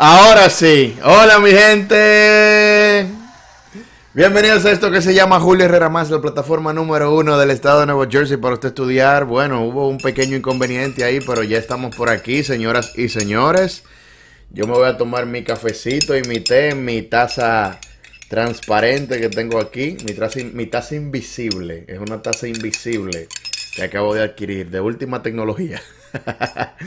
Ahora sí. Hola, mi gente. Bienvenidos a esto que se llama Julio Herrera Más, la plataforma número uno del estado de Nueva Jersey para usted estudiar. Bueno, hubo un pequeño inconveniente ahí, pero ya estamos por aquí, señoras y señores. Yo me voy a tomar mi cafecito y mi té, mi taza transparente que tengo aquí, mi mi taza invisible. Es una taza invisible que acabo de adquirir de última tecnología.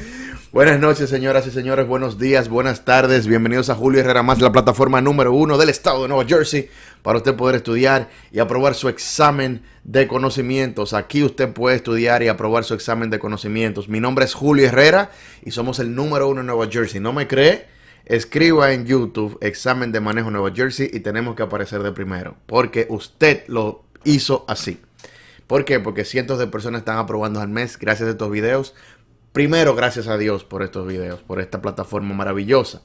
Buenas noches, señoras y señores. Buenos días, buenas tardes. Bienvenidos a Julio Herrera Más, la plataforma número uno del estado de Nueva Jersey, para usted poder estudiar y aprobar su examen de conocimientos. Aquí usted puede estudiar y aprobar su examen de conocimientos. Mi nombre es Julio Herrera y somos el número uno en Nueva Jersey. ¿No me cree? Escriba en YouTube examen de manejo Nueva Jersey y tenemos que aparecer de primero, porque usted lo hizo así. ¿Por qué? Porque cientos de personas están aprobando al mes gracias a estos videos. Primero, gracias a Dios por estos videos, por esta plataforma maravillosa.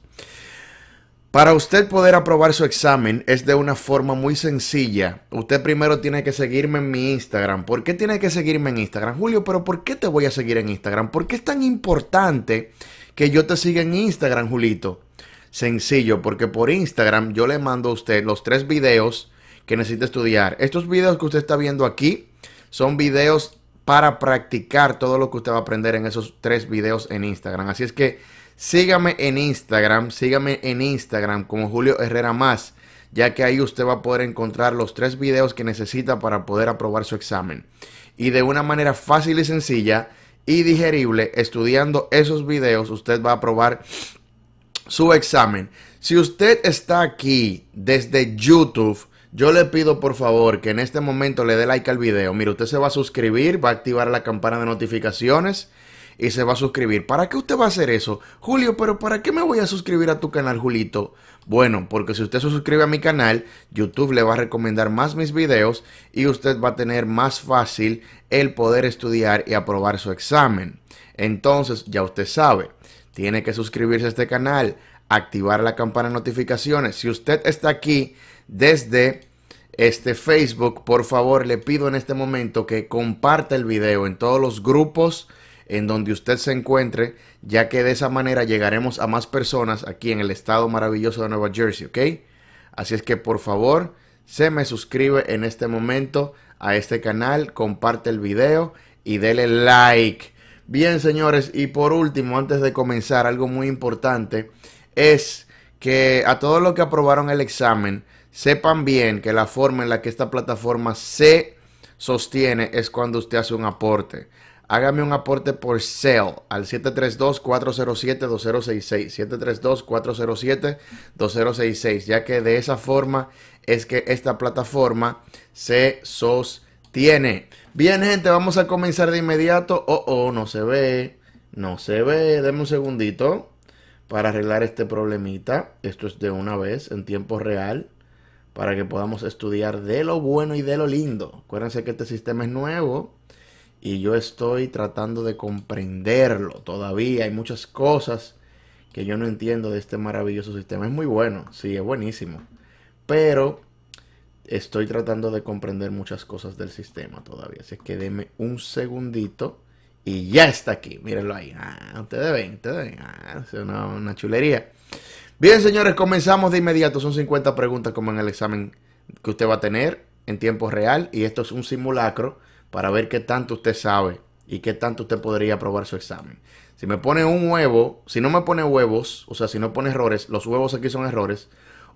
Para usted poder aprobar su examen es de una forma muy sencilla. Usted primero tiene que seguirme en mi Instagram. ¿Por qué tiene que seguirme en Instagram? Julio, pero ¿por qué te voy a seguir en Instagram? ¿Por qué es tan importante que yo te siga en Instagram, Julito? Sencillo, porque por Instagram yo le mando a usted los tres videos que necesita estudiar. Estos videos que usted está viendo aquí son videos para practicar todo lo que usted va a aprender en esos tres videos en Instagram. Así es que sígame en Instagram, sígame en Instagram como Julio Herrera Más, ya que ahí usted va a poder encontrar los tres videos que necesita para poder aprobar su examen. Y de una manera fácil y sencilla y digerible, estudiando esos videos, usted va a aprobar su examen. Si usted está aquí desde YouTube, yo le pido por favor que en este momento le dé like al video. Mira, usted se va a suscribir, va a activar la campana de notificaciones y se va a suscribir. ¿Para qué usted va a hacer eso? Julio, pero ¿para qué me voy a suscribir a tu canal, Julito? Bueno, porque si usted se suscribe a mi canal, YouTube le va a recomendar más mis videos y usted va a tener más fácil el poder estudiar y aprobar su examen. Entonces, ya usted sabe, tiene que suscribirse a este canal, activar la campana de notificaciones. Si usted está aquí desde este Facebook, por favor, le pido en este momento que comparta el video en todos los grupos en donde usted se encuentre, ya que de esa manera llegaremos a más personas aquí en el estado maravilloso de Nueva Jersey, ¿ok? Así es que por favor, se me suscribe en este momento a este canal, comparte el video y dele like. Bien, señores, y por último, antes de comenzar, algo muy importante es que a todos los que aprobaron el examen, Sepan bien que la forma en la que esta plataforma se sostiene es cuando usted hace un aporte. Hágame un aporte por sale al 732-407-2066. 732-407-2066, ya que de esa forma es que esta plataforma se sostiene. Bien, gente, vamos a comenzar de inmediato. Oh, oh, no se ve. No se ve. Deme un segundito para arreglar este problemita. Esto es de una vez, en tiempo real para que podamos estudiar de lo bueno y de lo lindo. Acuérdense que este sistema es nuevo y yo estoy tratando de comprenderlo todavía. Hay muchas cosas que yo no entiendo de este maravilloso sistema. Es muy bueno, sí, es buenísimo. Pero estoy tratando de comprender muchas cosas del sistema todavía. Así que déme un segundito y ya está aquí. Mírenlo ahí. Ah, ustedes ven, ustedes ven. Ah, es una chulería. Bien, señores, comenzamos de inmediato. Son 50 preguntas como en el examen que usted va a tener en tiempo real. Y esto es un simulacro para ver qué tanto usted sabe y qué tanto usted podría aprobar su examen. Si me pone un huevo, si no me pone huevos, o sea, si no pone errores, los huevos aquí son errores,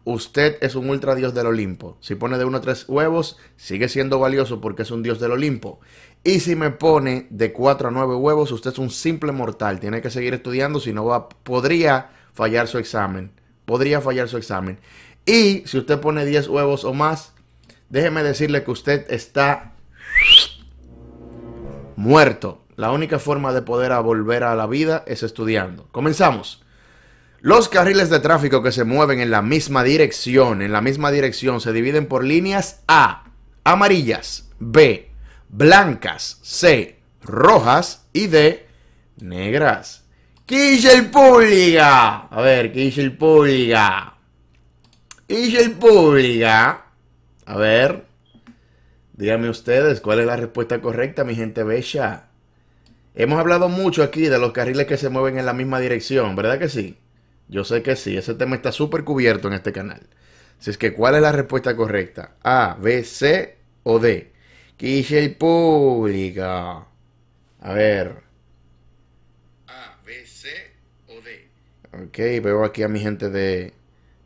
usted es un ultra dios del Olimpo. Si pone de 1 a 3 huevos, sigue siendo valioso porque es un dios del Olimpo. Y si me pone de 4 a 9 huevos, usted es un simple mortal. Tiene que seguir estudiando, si no va, podría fallar su examen. Podría fallar su examen. Y si usted pone 10 huevos o más, déjeme decirle que usted está muerto. La única forma de poder volver a la vida es estudiando. Comenzamos. Los carriles de tráfico que se mueven en la misma dirección, en la misma dirección, se dividen por líneas A, amarillas, B, blancas, C, rojas y D, negras. ¿Qué dice el pública? A ver, ¿qué dice el pública? ¿Qué el pública? A ver. Díganme ustedes, ¿cuál es la respuesta correcta, mi gente bella? Hemos hablado mucho aquí de los carriles que se mueven en la misma dirección, ¿verdad que sí? Yo sé que sí, ese tema está súper cubierto en este canal. Si es que, ¿cuál es la respuesta correcta? A, B, C o D. ¿Qué dice el pública? A ver. Ok, veo aquí a mi gente de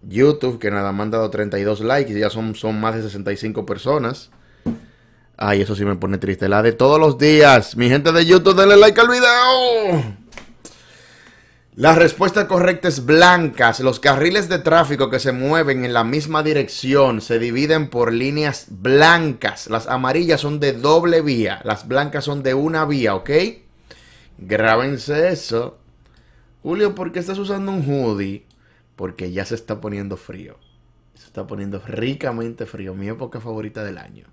YouTube que nada me han dado 32 likes y ya son, son más de 65 personas. Ay, eso sí me pone triste. La de todos los días. Mi gente de YouTube, denle like al video. La respuesta correcta es blancas. Los carriles de tráfico que se mueven en la misma dirección se dividen por líneas blancas. Las amarillas son de doble vía. Las blancas son de una vía, ¿ok? Grábense eso. Julio, ¿por qué estás usando un hoodie? Porque ya se está poniendo frío. Se está poniendo ricamente frío. Mi época favorita del año.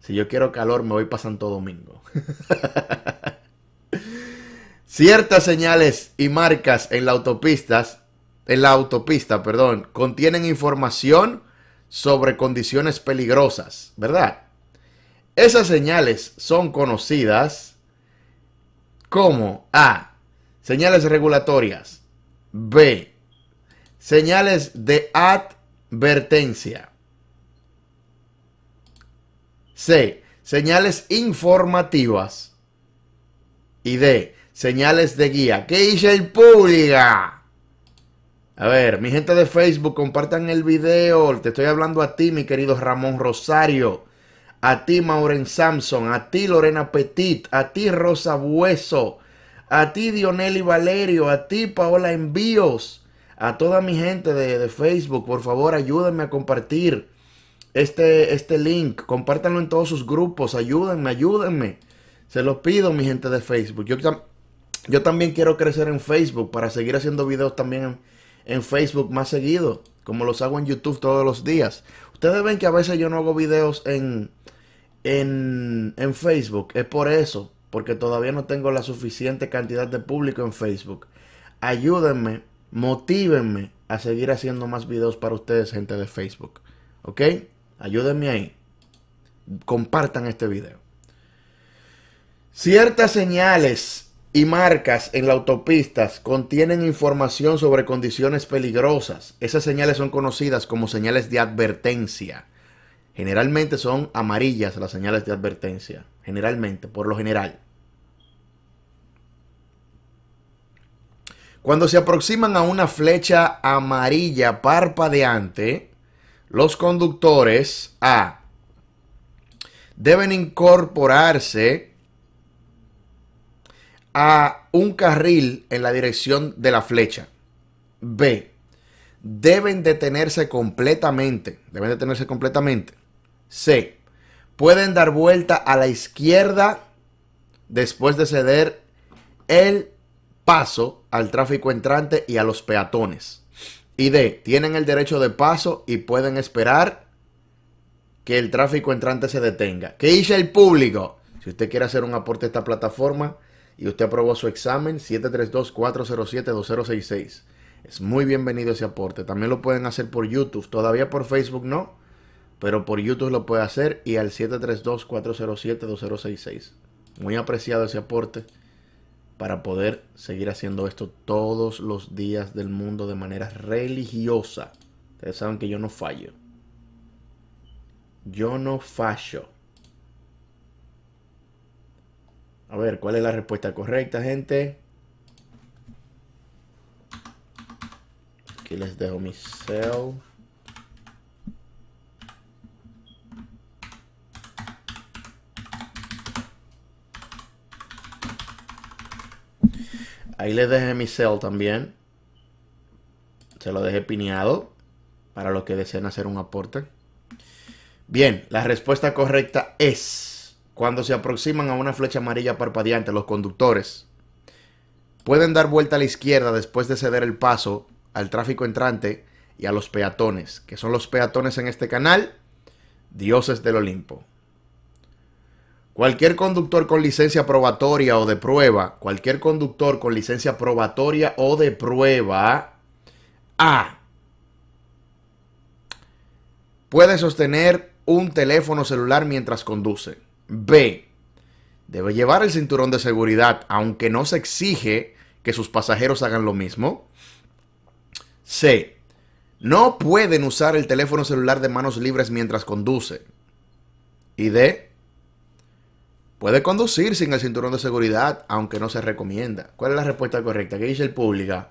Si yo quiero calor, me voy para Santo Domingo. Ciertas señales y marcas en la autopista, en la autopista, perdón, contienen información sobre condiciones peligrosas, ¿verdad? Esas señales son conocidas como A. Señales regulatorias. B. Señales de advertencia. C. Señales informativas. Y D. Señales de guía. ¿Qué dice el pública? A ver, mi gente de Facebook, compartan el video. Te estoy hablando a ti, mi querido Ramón Rosario. A ti, Mauren Samson. A ti, Lorena Petit. A ti, Rosa Bueso a ti Dionel y Valerio, a ti Paola Envíos, a toda mi gente de, Facebook, por favor ayúdenme a compartir este, este link, compártanlo en todos sus grupos, ayúdenme, ayúdenme. Se los pido, mi gente de Facebook. Yo, yo también quiero crecer en Facebook para seguir haciendo videos también en, Facebook más seguido, como los hago en YouTube todos los días. Ustedes ven que a veces yo no hago videos en, en, en Facebook, es por eso porque todavía no tengo la suficiente cantidad de público en Facebook. Ayúdenme, motívenme a seguir haciendo más videos para ustedes, gente de Facebook. ¿Ok? Ayúdenme ahí. Compartan este video. Ciertas señales y marcas en las autopistas contienen información sobre condiciones peligrosas. Esas señales son conocidas como señales de advertencia. Generalmente son amarillas las señales de advertencia. Generalmente, por lo general. Cuando se aproximan a una flecha amarilla parpadeante, los conductores A. Deben incorporarse a un carril en la dirección de la flecha. B. Deben detenerse completamente. Deben detenerse completamente. C. Pueden dar vuelta a la izquierda después de ceder el paso al tráfico entrante y a los peatones. Y D. Tienen el derecho de paso y pueden esperar que el tráfico entrante se detenga. ¿Qué dice el público? Si usted quiere hacer un aporte a esta plataforma y usted aprobó su examen, 732-407-2066. Es muy bienvenido ese aporte. También lo pueden hacer por YouTube. Todavía por Facebook no pero por YouTube lo puede hacer y al 732-407-2066. Muy apreciado ese aporte para poder seguir haciendo esto todos los días del mundo de manera religiosa. Ustedes saben que yo no fallo. Yo no fallo. A ver, ¿cuál es la respuesta correcta, gente? Aquí les dejo mi cell. Ahí les dejé mi cell también. Se lo dejé pineado para los que deseen hacer un aporte. Bien, la respuesta correcta es cuando se aproximan a una flecha amarilla parpadeante los conductores pueden dar vuelta a la izquierda después de ceder el paso al tráfico entrante y a los peatones, que son los peatones en este canal, dioses del Olimpo. Cualquier conductor con licencia probatoria o de prueba, cualquier conductor con licencia probatoria o de prueba, A. Puede sostener un teléfono celular mientras conduce. B. Debe llevar el cinturón de seguridad, aunque no se exige que sus pasajeros hagan lo mismo. C. No pueden usar el teléfono celular de manos libres mientras conduce. Y D Puede conducir sin el cinturón de seguridad, aunque no se recomienda. ¿Cuál es la respuesta correcta? ¿Qué dice el público?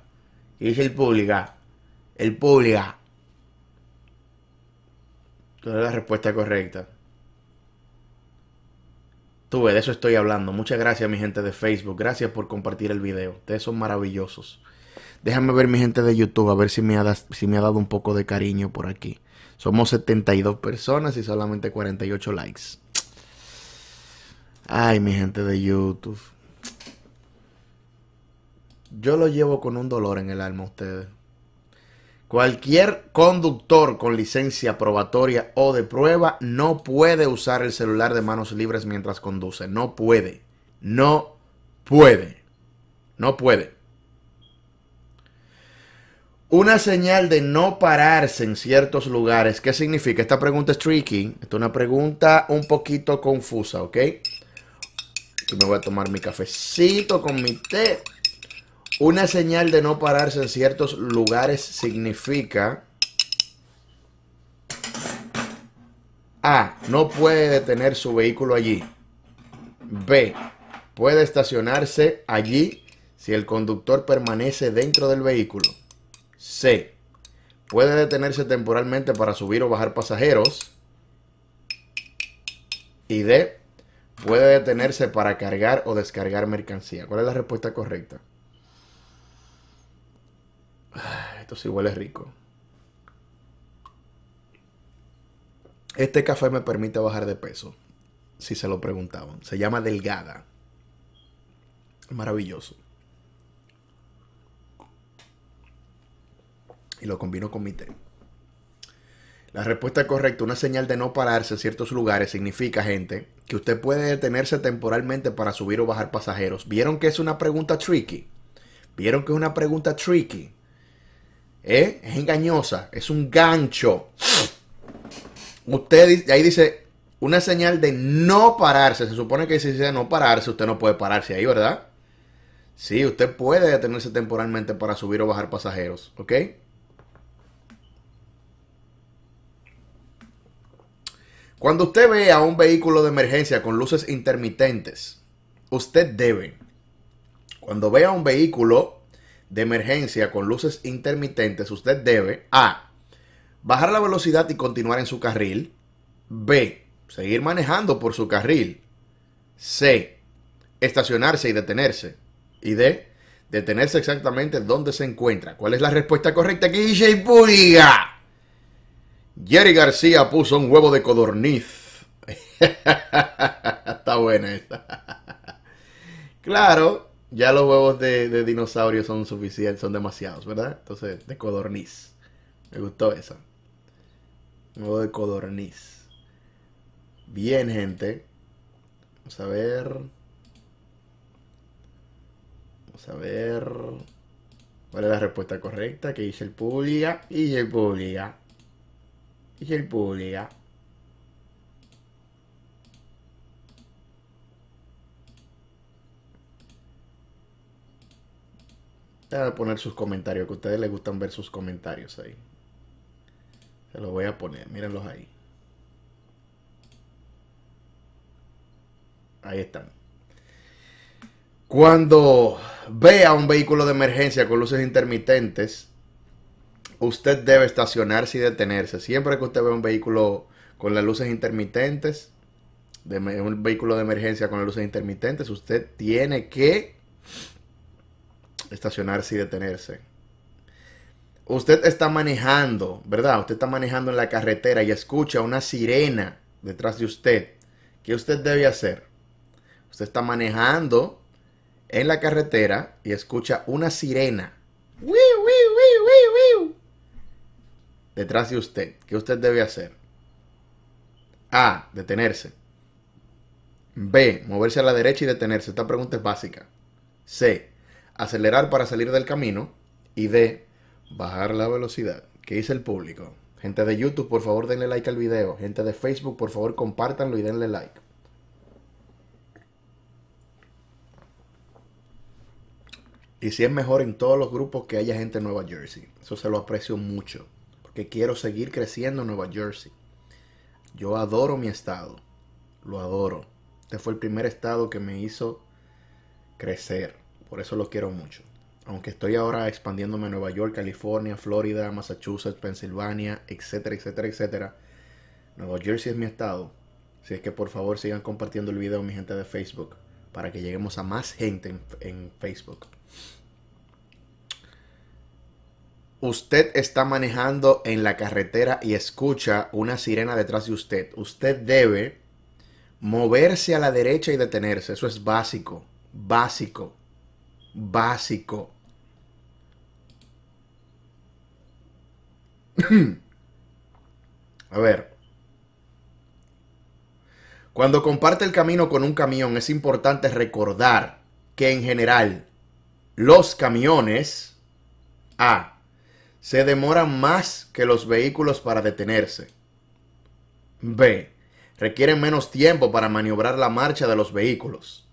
¿Qué dice el pública? El pública. ¿Cuál es la respuesta correcta? Tuve, de eso estoy hablando. Muchas gracias, mi gente de Facebook. Gracias por compartir el video. Ustedes son maravillosos. Déjame ver mi gente de YouTube, a ver si me ha, si me ha dado un poco de cariño por aquí. Somos 72 personas y solamente 48 likes. Ay, mi gente de YouTube. Yo lo llevo con un dolor en el alma a ustedes. Cualquier conductor con licencia probatoria o de prueba no puede usar el celular de manos libres mientras conduce. No puede. No puede. No puede. Una señal de no pararse en ciertos lugares. ¿Qué significa? Esta pregunta es tricky. es una pregunta un poquito confusa, ¿ok? y me voy a tomar mi cafecito con mi té. Una señal de no pararse en ciertos lugares significa... A. No puede detener su vehículo allí. B. Puede estacionarse allí si el conductor permanece dentro del vehículo. C. Puede detenerse temporalmente para subir o bajar pasajeros. Y D puede detenerse para cargar o descargar mercancía? ¿Cuál es la respuesta correcta? Esto sí huele rico. Este café me permite bajar de peso, si se lo preguntaban. Se llama Delgada. Maravilloso. Y lo combino con mi té. La respuesta correcta, una señal de no pararse en ciertos lugares, significa, gente, que usted puede detenerse temporalmente para subir o bajar pasajeros. ¿Vieron que es una pregunta tricky? ¿Vieron que es una pregunta tricky? ¿Eh? Es engañosa, es un gancho. Usted ahí dice una señal de no pararse. Se supone que si dice no pararse, usted no puede pararse ahí, ¿verdad? Sí, usted puede detenerse temporalmente para subir o bajar pasajeros, ¿ok? Cuando usted vea un vehículo de emergencia con luces intermitentes, usted debe, cuando vea un vehículo de emergencia con luces intermitentes, usted debe A. Bajar la velocidad y continuar en su carril. B. Seguir manejando por su carril. C. Estacionarse y detenerse. Y D. Detenerse exactamente donde se encuentra. ¿Cuál es la respuesta correcta aquí, DJ Puriga? Jerry García puso un huevo de codorniz. Está buena esta. claro, ya los huevos de, dinosaurio son suficientes, son demasiados, ¿verdad? Entonces, de codorniz. Me gustó esa. Huevo de codorniz. Bien, gente. Vamos a ver. Vamos a ver. ¿Cuál es la respuesta correcta que dice el público. Y el y el pública. Voy a poner sus comentarios, que a ustedes les gustan ver sus comentarios ahí. Se los voy a poner, mírenlos ahí. Ahí están. Cuando vea un vehículo de emergencia con luces intermitentes, usted debe estacionarse y detenerse. Siempre que usted ve un vehículo con las luces intermitentes, un vehículo de emergencia con las luces intermitentes, usted tiene que estacionarse y detenerse. Usted está manejando, ¿verdad? Usted está manejando en la carretera y escucha una sirena detrás de usted. ¿Qué usted debe hacer? Usted está manejando en la carretera y escucha una sirena. ¡Wiu, detrás de usted. ¿Qué usted debe hacer? A. Detenerse. B. Moverse a la derecha y detenerse. Esta pregunta es básica. C. Acelerar para salir del camino. Y D. Bajar la velocidad. ¿Qué dice el público? Gente de YouTube, por favor denle like al video. Gente de Facebook, por favor compártanlo y denle like. Y si es mejor en todos los grupos que haya gente en Nueva Jersey. Eso se lo aprecio mucho que quiero seguir creciendo en Nueva Jersey. Yo adoro mi estado, lo adoro. Este fue el primer estado que me hizo crecer, por eso lo quiero mucho. Aunque estoy ahora expandiéndome a Nueva York, California, Florida, Massachusetts, Pensilvania, etcétera, etcétera, etcétera. Nueva Jersey es mi estado. Si es que por favor sigan compartiendo el video mi gente de Facebook para que lleguemos a más gente en Facebook. Usted está manejando en la carretera y escucha una sirena detrás de usted. Usted debe moverse a la derecha y detenerse. Eso es básico, básico, básico. a ver. Cuando comparte el camino con un camión es importante recordar que en general los camiones... A se demoran más que los vehículos para detenerse. B. Requieren menos tiempo para maniobrar la marcha de los vehículos.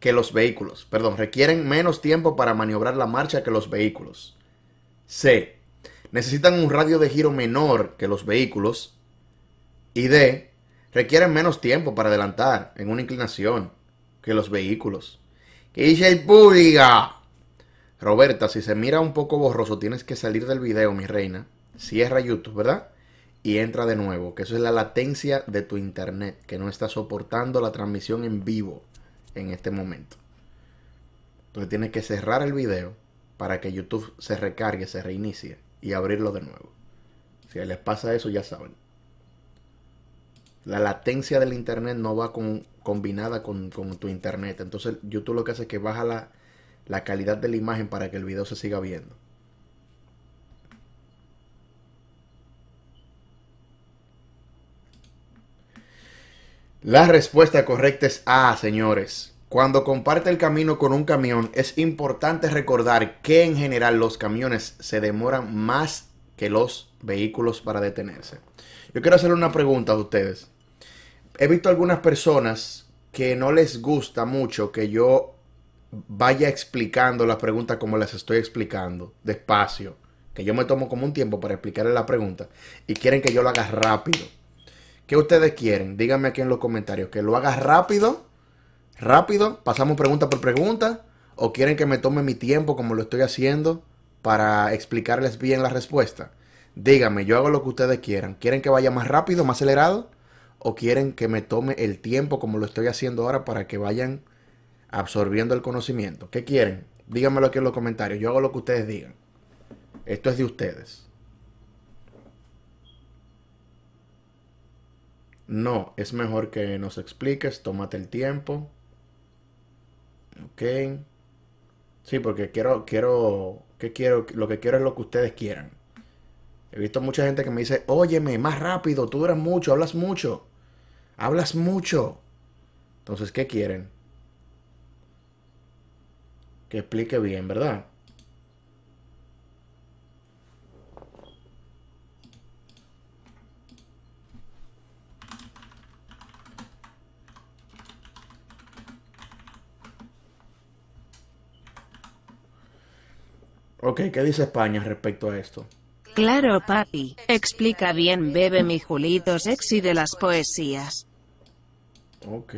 Que los vehículos. Perdón, requieren menos tiempo para maniobrar la marcha que los vehículos. C. Necesitan un radio de giro menor que los vehículos. Y D. Requieren menos tiempo para adelantar en una inclinación que los vehículos. ¡Que Roberta, si se mira un poco borroso, tienes que salir del video, mi reina. Cierra YouTube, ¿verdad? Y entra de nuevo, que eso es la latencia de tu internet, que no está soportando la transmisión en vivo en este momento. Entonces tienes que cerrar el video para que YouTube se recargue, se reinicie y abrirlo de nuevo. Si les pasa eso, ya saben. La latencia del internet no va combinada con tu internet. Entonces YouTube lo que hace es que baja la la calidad de la imagen para que el video se siga viendo. La respuesta correcta es A, señores. Cuando comparte el camino con un camión, es importante recordar que en general los camiones se demoran más que los vehículos para detenerse. Yo quiero hacerle una pregunta a ustedes. He visto algunas personas que no les gusta mucho que yo vaya explicando las preguntas como las estoy explicando, despacio, que yo me tomo como un tiempo para explicarle la pregunta y quieren que yo lo haga rápido. ¿Qué ustedes quieren? Díganme aquí en los comentarios, que lo haga rápido, rápido, pasamos pregunta por pregunta, o quieren que me tome mi tiempo como lo estoy haciendo para explicarles bien la respuesta. Díganme, yo hago lo que ustedes quieran. ¿Quieren que vaya más rápido, más acelerado? ¿O quieren que me tome el tiempo como lo estoy haciendo ahora para que vayan absorbiendo el conocimiento. ¿Qué quieren? Díganmelo aquí en los comentarios. Yo hago lo que ustedes digan. Esto es de ustedes. No, es mejor que nos expliques, tómate el tiempo. Ok. Sí, porque quiero, quiero, que quiero, lo que quiero es lo que ustedes quieran. He visto mucha gente que me dice, óyeme, más rápido, tú duras mucho, hablas mucho, hablas mucho. Entonces, ¿qué quieren? que explique bien, ¿verdad? Ok, ¿qué dice España respecto a esto? Claro, papi. Explica bien, bebe mi Julito sexy de las poesías. Ok.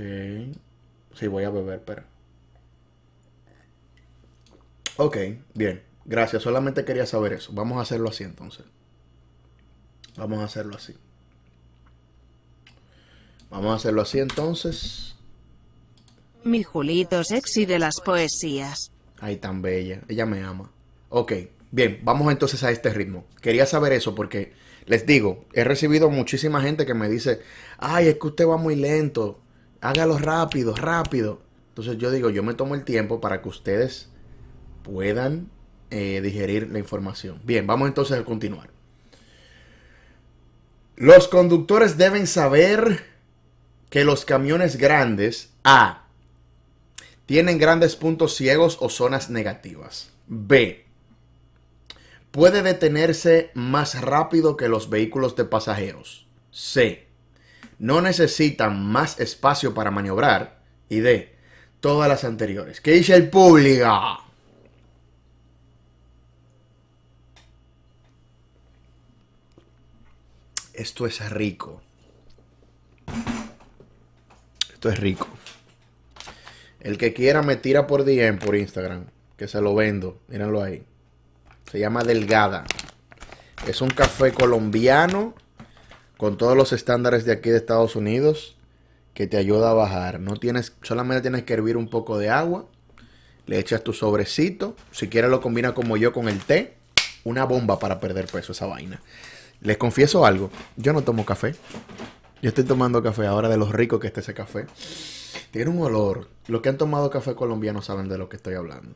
Sí, voy a beber, pero... Ok, bien. Gracias. Solamente quería saber eso. Vamos a hacerlo así entonces. Vamos a hacerlo así. Vamos a hacerlo así entonces. Mi Julito sexy de las poesías. Ay, tan bella. Ella me ama. Ok, bien. Vamos entonces a este ritmo. Quería saber eso porque les digo, he recibido muchísima gente que me dice, ay, es que usted va muy lento. Hágalo rápido, rápido. Entonces yo digo, yo me tomo el tiempo para que ustedes puedan eh, digerir la información. Bien, vamos entonces a continuar. Los conductores deben saber que los camiones grandes A tienen grandes puntos ciegos o zonas negativas. B puede detenerse más rápido que los vehículos de pasajeros. C no necesitan más espacio para maniobrar. Y D todas las anteriores. ¿Qué dice el público? Esto es rico. Esto es rico. El que quiera me tira por DM por Instagram. Que se lo vendo. Mírenlo ahí. Se llama Delgada. Es un café colombiano con todos los estándares de aquí de Estados Unidos que te ayuda a bajar. No tienes, solamente tienes que hervir un poco de agua. Le echas tu sobrecito. Si quieres lo combina como yo con el té. Una bomba para perder peso esa vaina. Les confieso algo, yo no tomo café. Yo estoy tomando café ahora de los ricos que este ese café. Tiene un olor. Los que han tomado café colombiano saben de lo que estoy hablando.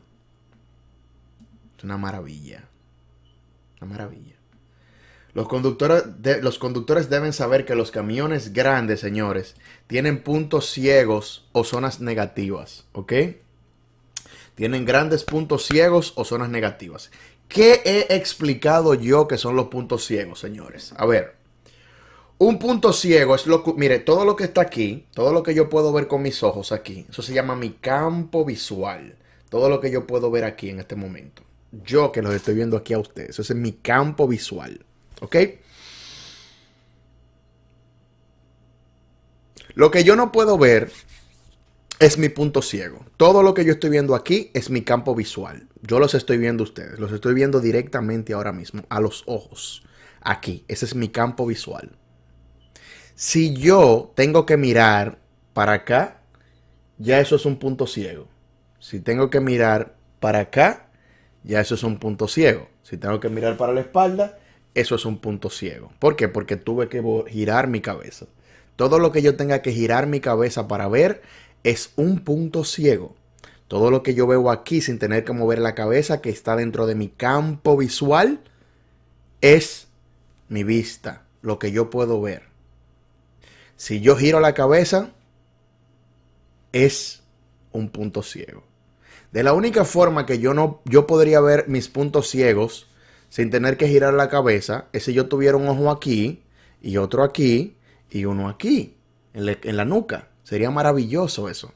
Es una maravilla. Una maravilla. Los conductores, de, los conductores deben saber que los camiones grandes, señores, tienen puntos ciegos o zonas negativas, ¿ok? Tienen grandes puntos ciegos o zonas negativas. ¿Qué he explicado yo que son los puntos ciegos, señores? A ver, un punto ciego es lo que, mire, todo lo que está aquí, todo lo que yo puedo ver con mis ojos aquí, eso se llama mi campo visual, todo lo que yo puedo ver aquí en este momento. Yo que los estoy viendo aquí a ustedes, eso es mi campo visual, ¿ok? Lo que yo no puedo ver es mi punto ciego. Todo lo que yo estoy viendo aquí es mi campo visual. Yo los estoy viendo ustedes, los estoy viendo directamente ahora mismo, a los ojos. Aquí, ese es mi campo visual. Si yo tengo que mirar para acá, ya eso es un punto ciego. Si tengo que mirar para acá, ya eso es un punto ciego. Si tengo que mirar para la espalda, eso es un punto ciego. ¿Por qué? Porque tuve que girar mi cabeza. Todo lo que yo tenga que girar mi cabeza para ver es un punto ciego. Todo lo que yo veo aquí sin tener que mover la cabeza que está dentro de mi campo visual es mi vista, lo que yo puedo ver. Si yo giro la cabeza, es un punto ciego. De la única forma que yo no yo podría ver mis puntos ciegos sin tener que girar la cabeza es si yo tuviera un ojo aquí y otro aquí y uno aquí en, en la nuca. Sería maravilloso eso.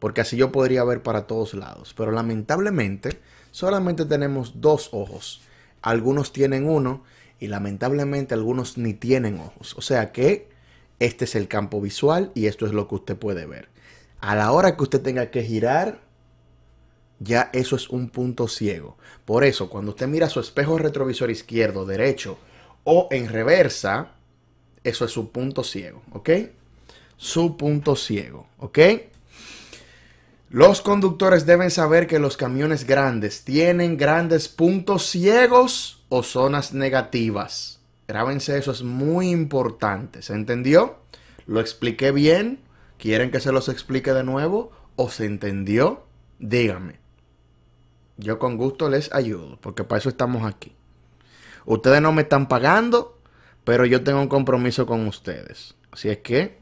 Porque así yo podría ver para todos lados. Pero lamentablemente solamente tenemos dos ojos. Algunos tienen uno y lamentablemente algunos ni tienen ojos. O sea que este es el campo visual y esto es lo que usted puede ver. A la hora que usted tenga que girar, ya eso es un punto ciego. Por eso, cuando usted mira su espejo retrovisor izquierdo, derecho o en reversa, eso es su punto ciego, ¿ok? su punto ciego, ¿ok? Los conductores deben saber que los camiones grandes tienen grandes puntos ciegos o zonas negativas. Grábense eso, es muy importante. ¿Se entendió? ¿Lo expliqué bien? ¿Quieren que se los explique de nuevo? ¿O se entendió? Díganme. Yo con gusto les ayudo, porque para eso estamos aquí. Ustedes no me están pagando, pero yo tengo un compromiso con ustedes. Así es que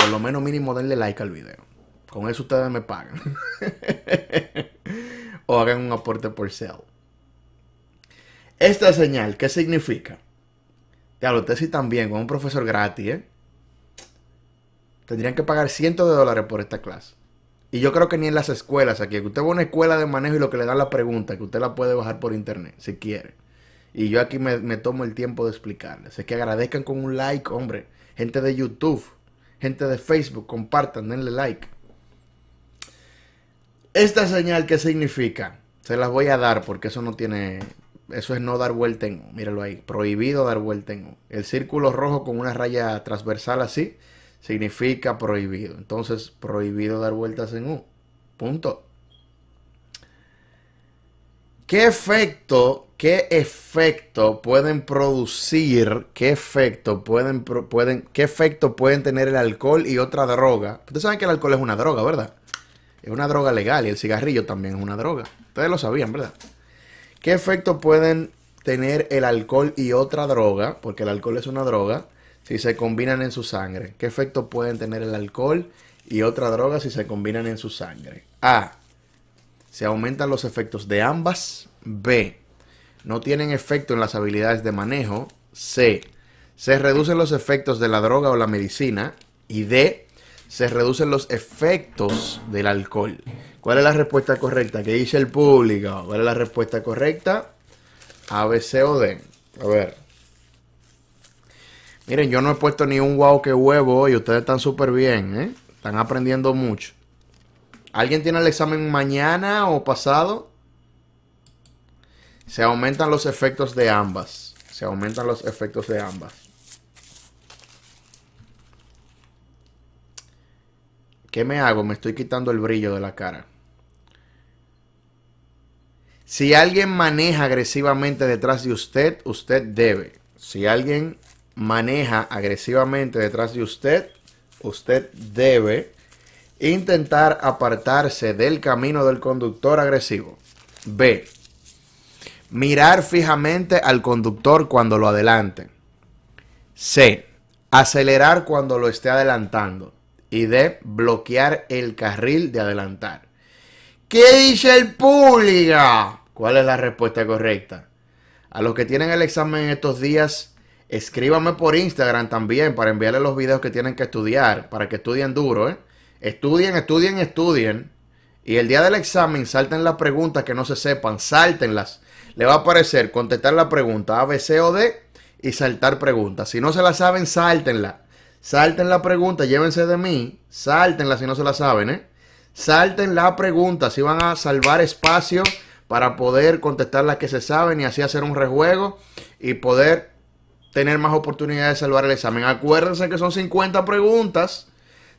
por lo menos mínimo denle like al video. Con eso ustedes me pagan. o hagan un aporte por sell. Esta señal, ¿qué significa? Ya lo tesis también, con un profesor gratis, ¿eh? Tendrían que pagar cientos de dólares por esta clase. Y yo creo que ni en las escuelas aquí. Que usted va a una escuela de manejo y lo que le dan la pregunta, que usted la puede bajar por internet, si quiere. Y yo aquí me, me tomo el tiempo de explicarles. Es que agradezcan con un like, hombre. Gente de YouTube Gente de Facebook, compartan, denle like. Esta señal, ¿qué significa? Se las voy a dar porque eso no tiene. Eso es no dar vuelta en U. Míralo ahí. Prohibido dar vuelta en U. El círculo rojo con una raya transversal así significa prohibido. Entonces, prohibido dar vueltas en U. Punto. ¿Qué efecto ¿Qué efecto pueden producir? ¿Qué efecto pueden, pueden, qué pueden tener el alcohol y otra droga? Ustedes saben que el alcohol es una droga, ¿verdad? Es una droga legal y el cigarrillo también es una droga. Ustedes lo sabían, ¿verdad? ¿Qué efecto pueden tener el alcohol y otra droga? Porque el alcohol es una droga si se combinan en su sangre. ¿Qué efecto pueden tener el alcohol y otra droga si se combinan en su sangre? A. Se aumentan los efectos de ambas. B no tienen efecto en las habilidades de manejo. C. Se reducen los efectos de la droga o la medicina. Y D. Se reducen los efectos del alcohol. ¿Cuál es la respuesta correcta? ¿Qué dice el público? ¿Cuál es la respuesta correcta? A, B, C o D. A ver. Miren, yo no he puesto ni un guau que huevo y ustedes están súper bien, ¿eh? Están aprendiendo mucho. ¿Alguien tiene el examen mañana o pasado? Se aumentan los efectos de ambas. Se aumentan los efectos de ambas. ¿Qué me hago? Me estoy quitando el brillo de la cara. Si alguien maneja agresivamente detrás de usted, usted debe. Si alguien maneja agresivamente detrás de usted, usted debe intentar apartarse del camino del conductor agresivo. B. Mirar fijamente al conductor cuando lo adelante. C. Acelerar cuando lo esté adelantando. Y D. Bloquear el carril de adelantar. ¿Qué dice el público? ¿Cuál es la respuesta correcta? A los que tienen el examen en estos días, escríbame por Instagram también para enviarles los videos que tienen que estudiar, para que estudien duro, ¿eh? Estudien, estudien, estudien. Y el día del examen salten las preguntas que no se sepan, Saltenlas le va a aparecer contestar la pregunta A, B, C o D y saltar preguntas. Si no se la saben, sáltenla. Salten la pregunta, llévense de mí. Sáltenla si no se la saben, ¿eh? Salten la pregunta, si van a salvar espacio para poder contestar las que se saben y así hacer un rejuego y poder tener más oportunidades de salvar el examen. Acuérdense que son 50 preguntas,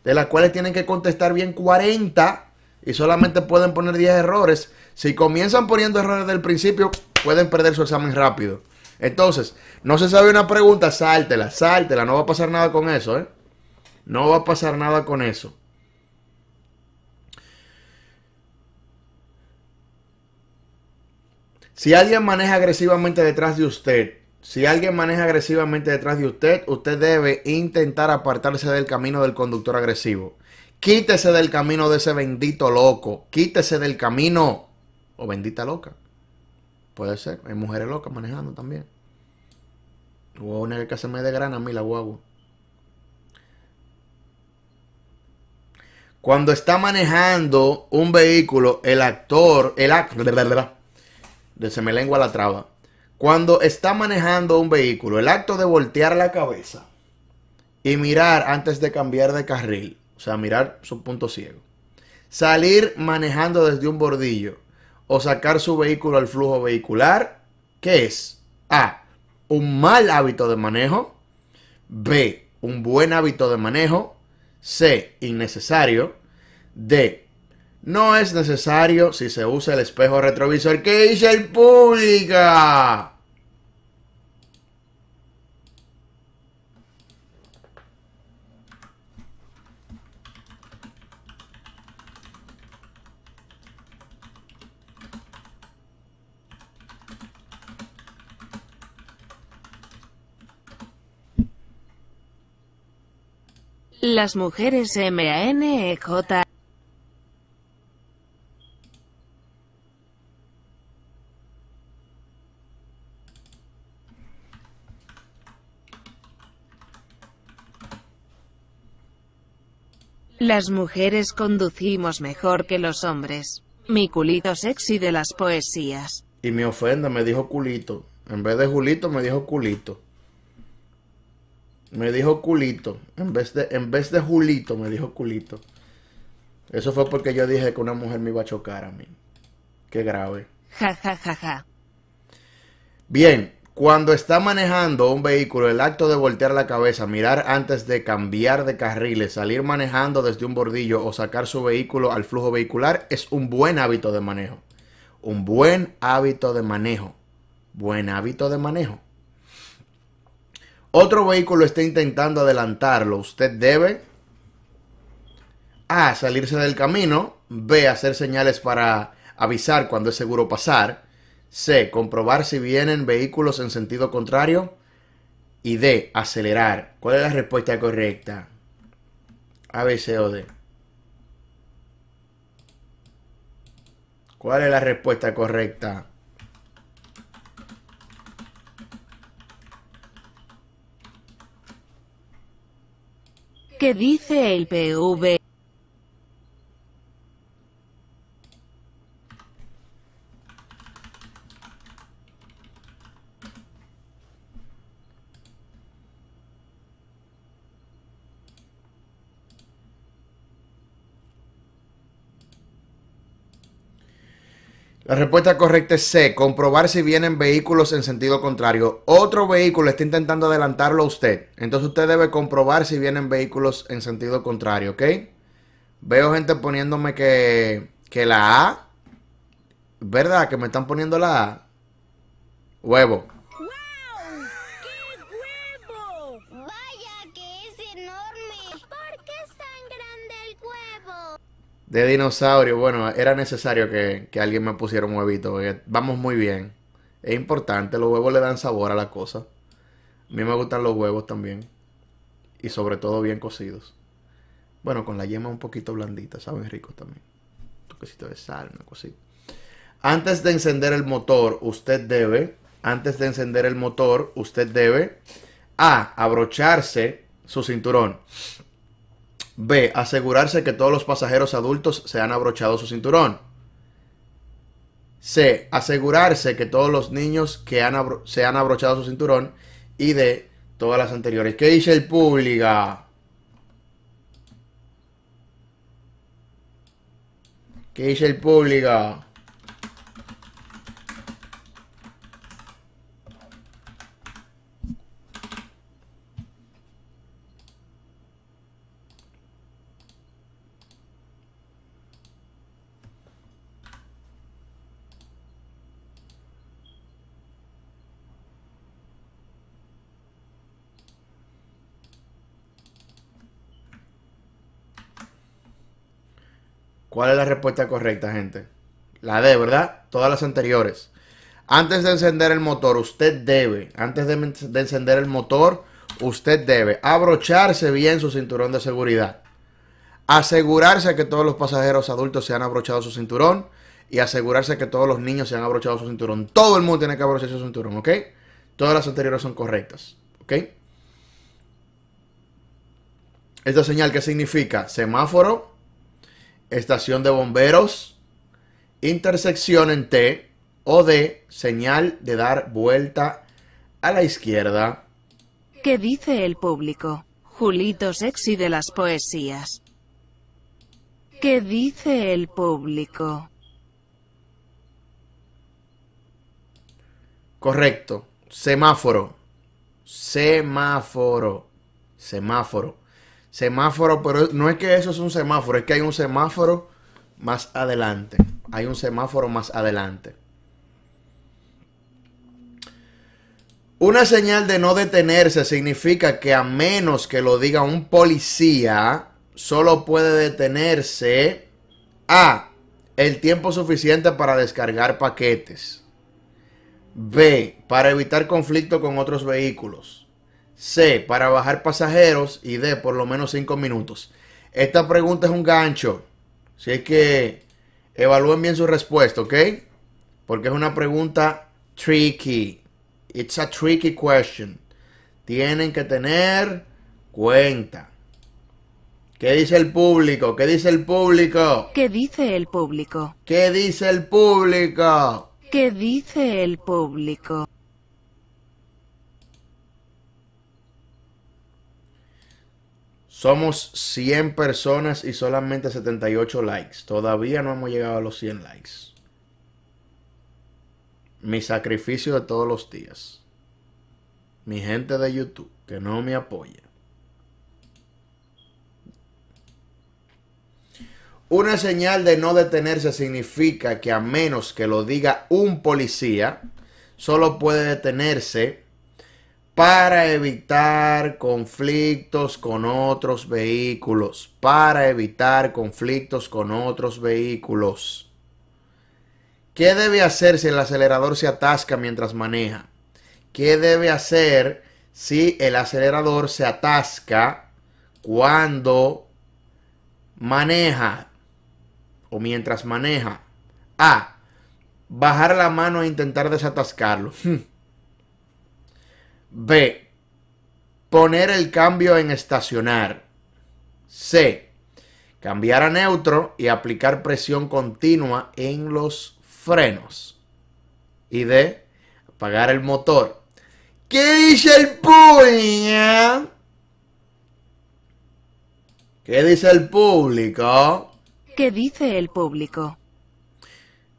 de las cuales tienen que contestar bien 40 y solamente pueden poner 10 errores. Si comienzan poniendo errores del principio, pueden perder su examen rápido. Entonces, no se sabe una pregunta, sáltela, sáltela, no va a pasar nada con eso, ¿eh? No va a pasar nada con eso. Si alguien maneja agresivamente detrás de usted, si alguien maneja agresivamente detrás de usted, usted debe intentar apartarse del camino del conductor agresivo. Quítese del camino de ese bendito loco. Quítese del camino. O bendita loca. Puede ser. Hay mujeres locas manejando también. Voy una que se me de grana a mí la guagua. Cuando está manejando un vehículo, el actor, el actor, de se me lengua la traba. Cuando está manejando un vehículo, el acto de voltear la cabeza y mirar antes de cambiar de carril o sea, mirar su punto ciego. Salir manejando desde un bordillo o sacar su vehículo al flujo vehicular, ¿qué es? A. Un mal hábito de manejo. B. Un buen hábito de manejo. C. Innecesario. D. No es necesario si se usa el espejo retrovisor ¿Qué dice el pública. Las mujeres e J. Las mujeres conducimos mejor que los hombres. Mi culito sexy de las poesías. Y mi ofenda me dijo culito. En vez de Julito me dijo culito. Me dijo culito. En vez, de, en vez de Julito, me dijo culito. Eso fue porque yo dije que una mujer me iba a chocar a mí. Qué grave. Ja, ja, ja, ja. Bien, cuando está manejando un vehículo, el acto de voltear la cabeza, mirar antes de cambiar de carriles, salir manejando desde un bordillo o sacar su vehículo al flujo vehicular es un buen hábito de manejo. Un buen hábito de manejo. Buen hábito de manejo otro vehículo está intentando adelantarlo, usted debe A. salirse del camino, B. hacer señales para avisar cuando es seguro pasar, C. comprobar si vienen vehículos en sentido contrario y D. acelerar. ¿Cuál es la respuesta correcta? A, B, C o D. ¿Cuál es la respuesta correcta? Que dice el PV? La respuesta correcta es C, comprobar si vienen vehículos en sentido contrario. Otro vehículo está intentando adelantarlo a usted. Entonces usted debe comprobar si vienen vehículos en sentido contrario, ¿ok? Veo gente poniéndome que, que la A. ¿Verdad? Que me están poniendo la A. Huevo. De dinosaurio, bueno, era necesario que, alguien me pusiera un huevito. vamos muy bien. Es importante, los huevos le dan sabor a la cosa. A mí me gustan los huevos también. Y sobre todo bien cocidos. Bueno, con la yema un poquito blandita, saben rico también. Un toquecito de sal, una cosita. Antes de encender el motor, usted debe, antes de encender el motor, usted debe A, abrocharse su cinturón. B. Asegurarse que todos los pasajeros adultos se han abrochado su cinturón. C. Asegurarse que todos los niños que se han abrochado su cinturón. Y D. Todas las anteriores. ¿Qué dice el público? ¿Qué dice el público? ¿Cuál es la respuesta correcta, gente? La D, ¿verdad? Todas las anteriores. Antes de encender el motor, usted debe, antes de, encender el motor, usted debe abrocharse bien su cinturón de seguridad. Asegurarse que todos los pasajeros adultos se han abrochado su cinturón y asegurarse que todos los niños se han abrochado su cinturón. Todo el mundo tiene que abrocharse su cinturón, ¿ok? Todas las anteriores son correctas, ¿ok? Esta señal, ¿qué significa? Semáforo, estación de bomberos, intersección en T o D, señal de dar vuelta a la izquierda. ¿Qué dice el público? Julito sexy de las poesías. ¿Qué dice el público? Correcto. Semáforo. Semáforo. Semáforo semáforo, pero no es que eso es un semáforo, es que hay un semáforo más adelante. Hay un semáforo más adelante. Una señal de no detenerse significa que a menos que lo diga un policía, solo puede detenerse a el tiempo suficiente para descargar paquetes. B, para evitar conflicto con otros vehículos. C. Para bajar pasajeros. Y D. Por lo menos 5 minutos. Esta pregunta es un gancho. Así es que evalúen bien su respuesta, ¿ok? Porque es una pregunta tricky. It's a tricky question. Tienen que tener cuenta. ¿Qué dice el público? ¿Qué dice el público? ¿Qué dice el público? ¿Qué dice el público? ¿Qué dice el público? Somos 100 personas y solamente 78 likes. Todavía no hemos llegado a los 100 likes. Mi sacrificio de todos los días. Mi gente de YouTube que no me apoya. Una señal de no detenerse significa que a menos que lo diga un policía, solo puede detenerse para evitar conflictos con otros vehículos, para evitar conflictos con otros vehículos. ¿Qué debe hacer si el acelerador se atasca mientras maneja? ¿Qué debe hacer si el acelerador se atasca cuando maneja o mientras maneja? A. Bajar la mano e intentar desatascarlo. B. Poner el cambio en estacionar. C. Cambiar a neutro y aplicar presión continua en los frenos. Y D. Apagar el motor. ¿Qué dice el público? ¿Qué dice el público? ¿Qué dice el público?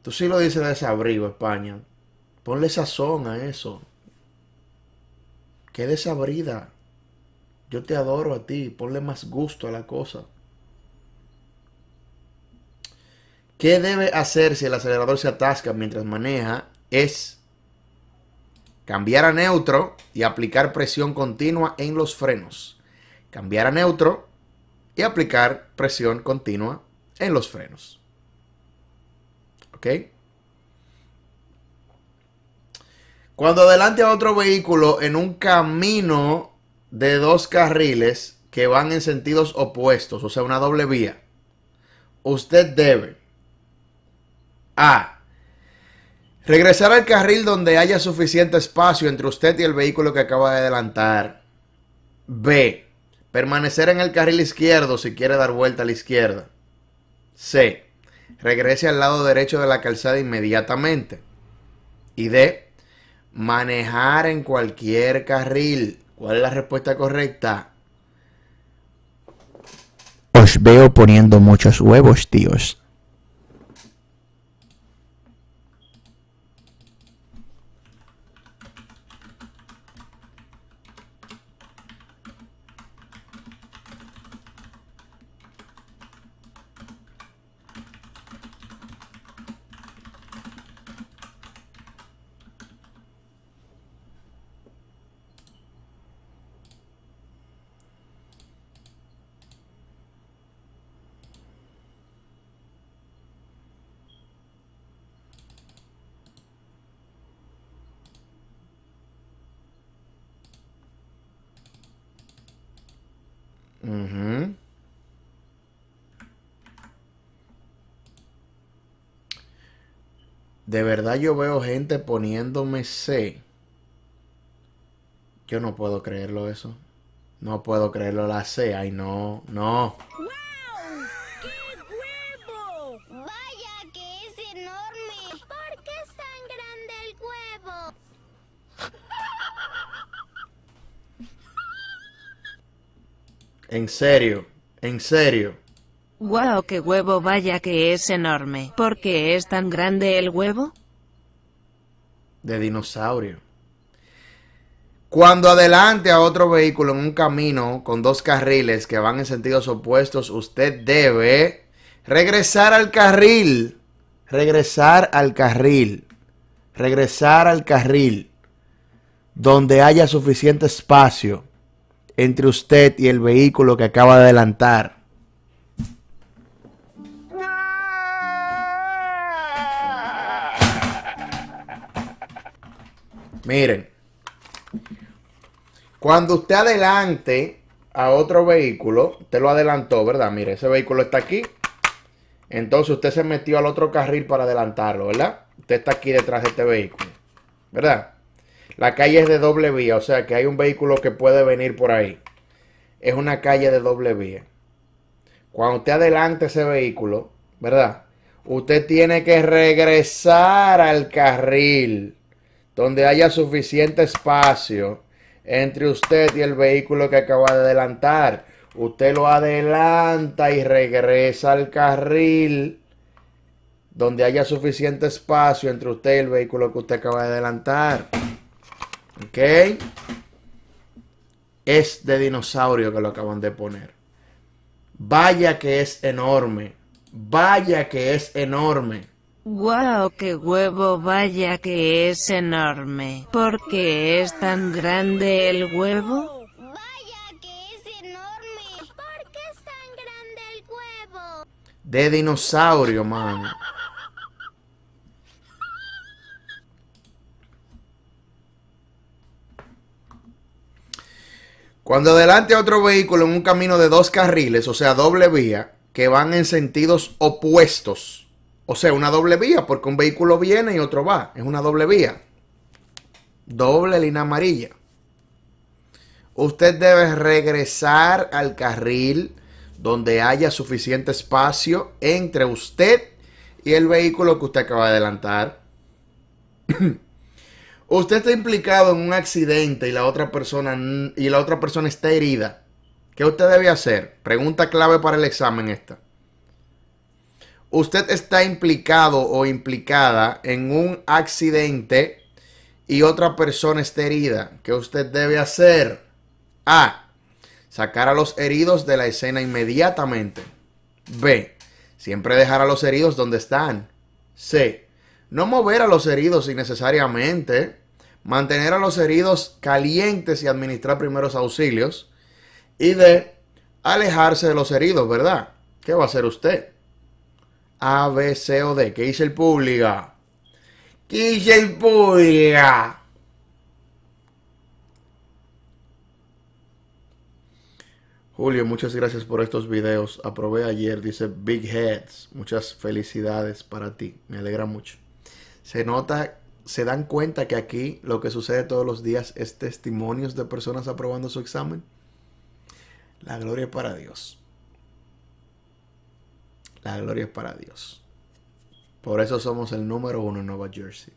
Tú sí lo dices de abrigo, España. Ponle sazón a eso qué desabrida. Yo te adoro a ti, ponle más gusto a la cosa. ¿Qué debe hacer si el acelerador se atasca mientras maneja? Es cambiar a neutro y aplicar presión continua en los frenos. Cambiar a neutro y aplicar presión continua en los frenos. ¿Ok? Cuando adelante a otro vehículo en un camino de dos carriles que van en sentidos opuestos, o sea, una doble vía, usted debe A. Regresar al carril donde haya suficiente espacio entre usted y el vehículo que acaba de adelantar. B. Permanecer en el carril izquierdo si quiere dar vuelta a la izquierda. C. Regrese al lado derecho de la calzada inmediatamente. Y D manejar en cualquier carril. ¿Cuál es la respuesta correcta? Os veo poniendo muchos huevos, tíos. De verdad yo veo gente poniéndome C. Yo no puedo creerlo eso. No puedo creerlo la C. Ay, no, no. En serio, en serio. Wow, qué huevo, vaya que es enorme. ¿Por qué es tan grande el huevo? De dinosaurio. Cuando adelante a otro vehículo en un camino con dos carriles que van en sentidos opuestos, usted debe regresar al carril. Regresar al carril. Regresar al carril. Donde haya suficiente espacio entre usted y el vehículo que acaba de adelantar. Miren, cuando usted adelante a otro vehículo, usted lo adelantó, ¿verdad? Mire, ese vehículo está aquí. Entonces usted se metió al otro carril para adelantarlo, ¿verdad? Usted está aquí detrás de este vehículo, ¿verdad? La calle es de doble vía, o sea que hay un vehículo que puede venir por ahí. Es una calle de doble vía. Cuando usted adelante ese vehículo, ¿verdad? Usted tiene que regresar al carril donde haya suficiente espacio entre usted y el vehículo que acaba de adelantar. Usted lo adelanta y regresa al carril donde haya suficiente espacio entre usted y el vehículo que usted acaba de adelantar. ¿Ok? Es de dinosaurio que lo acaban de poner. Vaya que es enorme. Vaya que es enorme. wow, qué huevo! Vaya que es enorme. ¿Por qué es tan grande el huevo? Vaya que es enorme. ¿Por qué es tan grande el huevo? De dinosaurio, mano. Cuando adelante a otro vehículo en un camino de dos carriles, o sea, doble vía, que van en sentidos opuestos. O sea, una doble vía, porque un vehículo viene y otro va. Es una doble vía. Doble línea amarilla. Usted debe regresar al carril donde haya suficiente espacio entre usted y el vehículo que usted acaba de adelantar. usted está implicado en un accidente y la otra persona y la otra persona está herida, ¿qué usted debe hacer? Pregunta clave para el examen esta. Usted está implicado o implicada en un accidente y otra persona está herida. ¿Qué usted debe hacer? A. Sacar a los heridos de la escena inmediatamente. B. Siempre dejar a los heridos donde están. C. No mover a los heridos innecesariamente mantener a los heridos calientes y administrar primeros auxilios, y de alejarse de los heridos, ¿verdad? ¿Qué va a hacer usted? A, B, C o D. ¿Qué dice el pública? ¿Qué dice el pública? Julio, muchas gracias por estos videos. Aprobé ayer, dice Big Heads. Muchas felicidades para ti. Me alegra mucho. Se nota se dan cuenta que aquí lo que sucede todos los días es testimonios de personas aprobando su examen. La gloria es para Dios. La gloria es para Dios. Por eso somos el número uno en Nueva Jersey.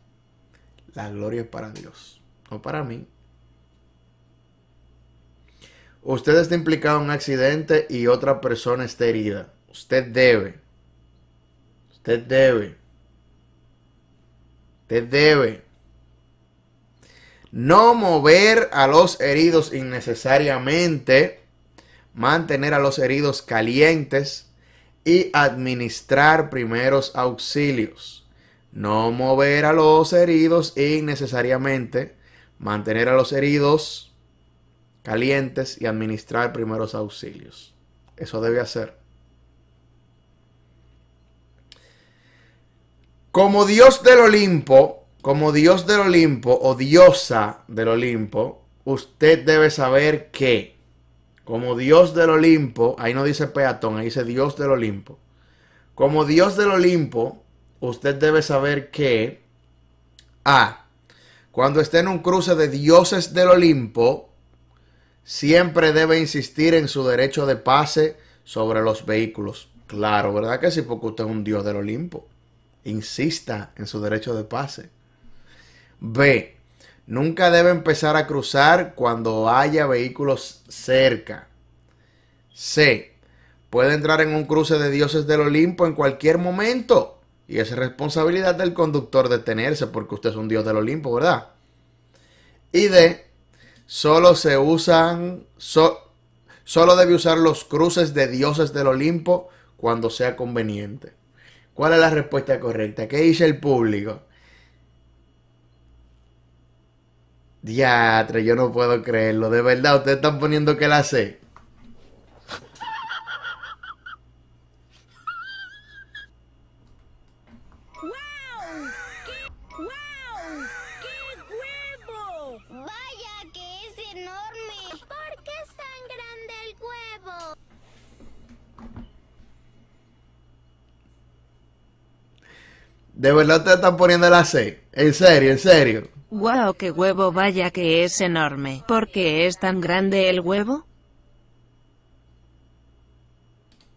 La gloria es para Dios, no para mí. Usted está implicado en un accidente y otra persona está herida. Usted debe. Usted debe te debe no mover a los heridos innecesariamente, mantener a los heridos calientes y administrar primeros auxilios. No mover a los heridos innecesariamente, mantener a los heridos calientes y administrar primeros auxilios. Eso debe hacer. Como Dios del Olimpo, como Dios del Olimpo o diosa del Olimpo, usted debe saber que, como Dios del Olimpo, ahí no dice peatón, ahí dice Dios del Olimpo. Como Dios del Olimpo, usted debe saber que, A, cuando esté en un cruce de dioses del Olimpo, siempre debe insistir en su derecho de pase sobre los vehículos. Claro, ¿verdad que sí? Porque usted es un dios del Olimpo insista en su derecho de pase. B. Nunca debe empezar a cruzar cuando haya vehículos cerca. C. Puede entrar en un cruce de dioses del Olimpo en cualquier momento. Y es responsabilidad del conductor detenerse porque usted es un dios del Olimpo, ¿verdad? Y D. Solo se usan... solo debe usar los cruces de dioses del Olimpo cuando sea conveniente. ¿Cuál es la respuesta correcta? ¿Qué dice el público? Diatre, yo no puedo creerlo. De verdad, ustedes están poniendo que la sé. ¿De verdad te están poniendo la C? ¿En serio? ¿En serio? wow, qué huevo! Vaya que es enorme. ¿Por qué es tan grande el huevo?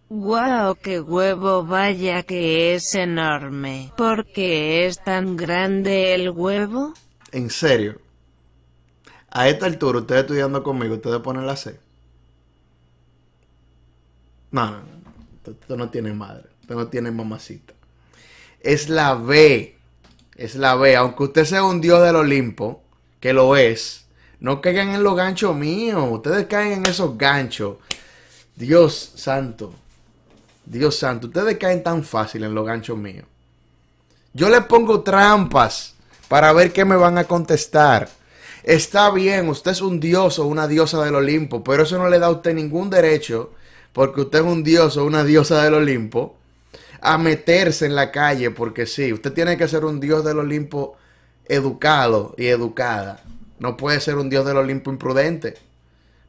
wow, qué huevo! Vaya que es enorme. ¿Por qué es tan grande el huevo? ¿En serio? A esta altura, ustedes estudiando conmigo, ustedes ponen la C. No, no, no. no tiene madre. Esto no tiene mamacita es la B. Es la B. Aunque usted sea un dios del Olimpo, que lo es, no caigan en los ganchos míos. Ustedes caen en esos ganchos. Dios santo. Dios santo. Ustedes caen tan fácil en los ganchos míos. Yo le pongo trampas para ver qué me van a contestar. Está bien, usted es un dios o una diosa del Olimpo, pero eso no le da a usted ningún derecho, porque usted es un dios o una diosa del Olimpo, a meterse en la calle, porque sí, usted tiene que ser un dios del Olimpo educado y educada. No puede ser un dios del Olimpo imprudente.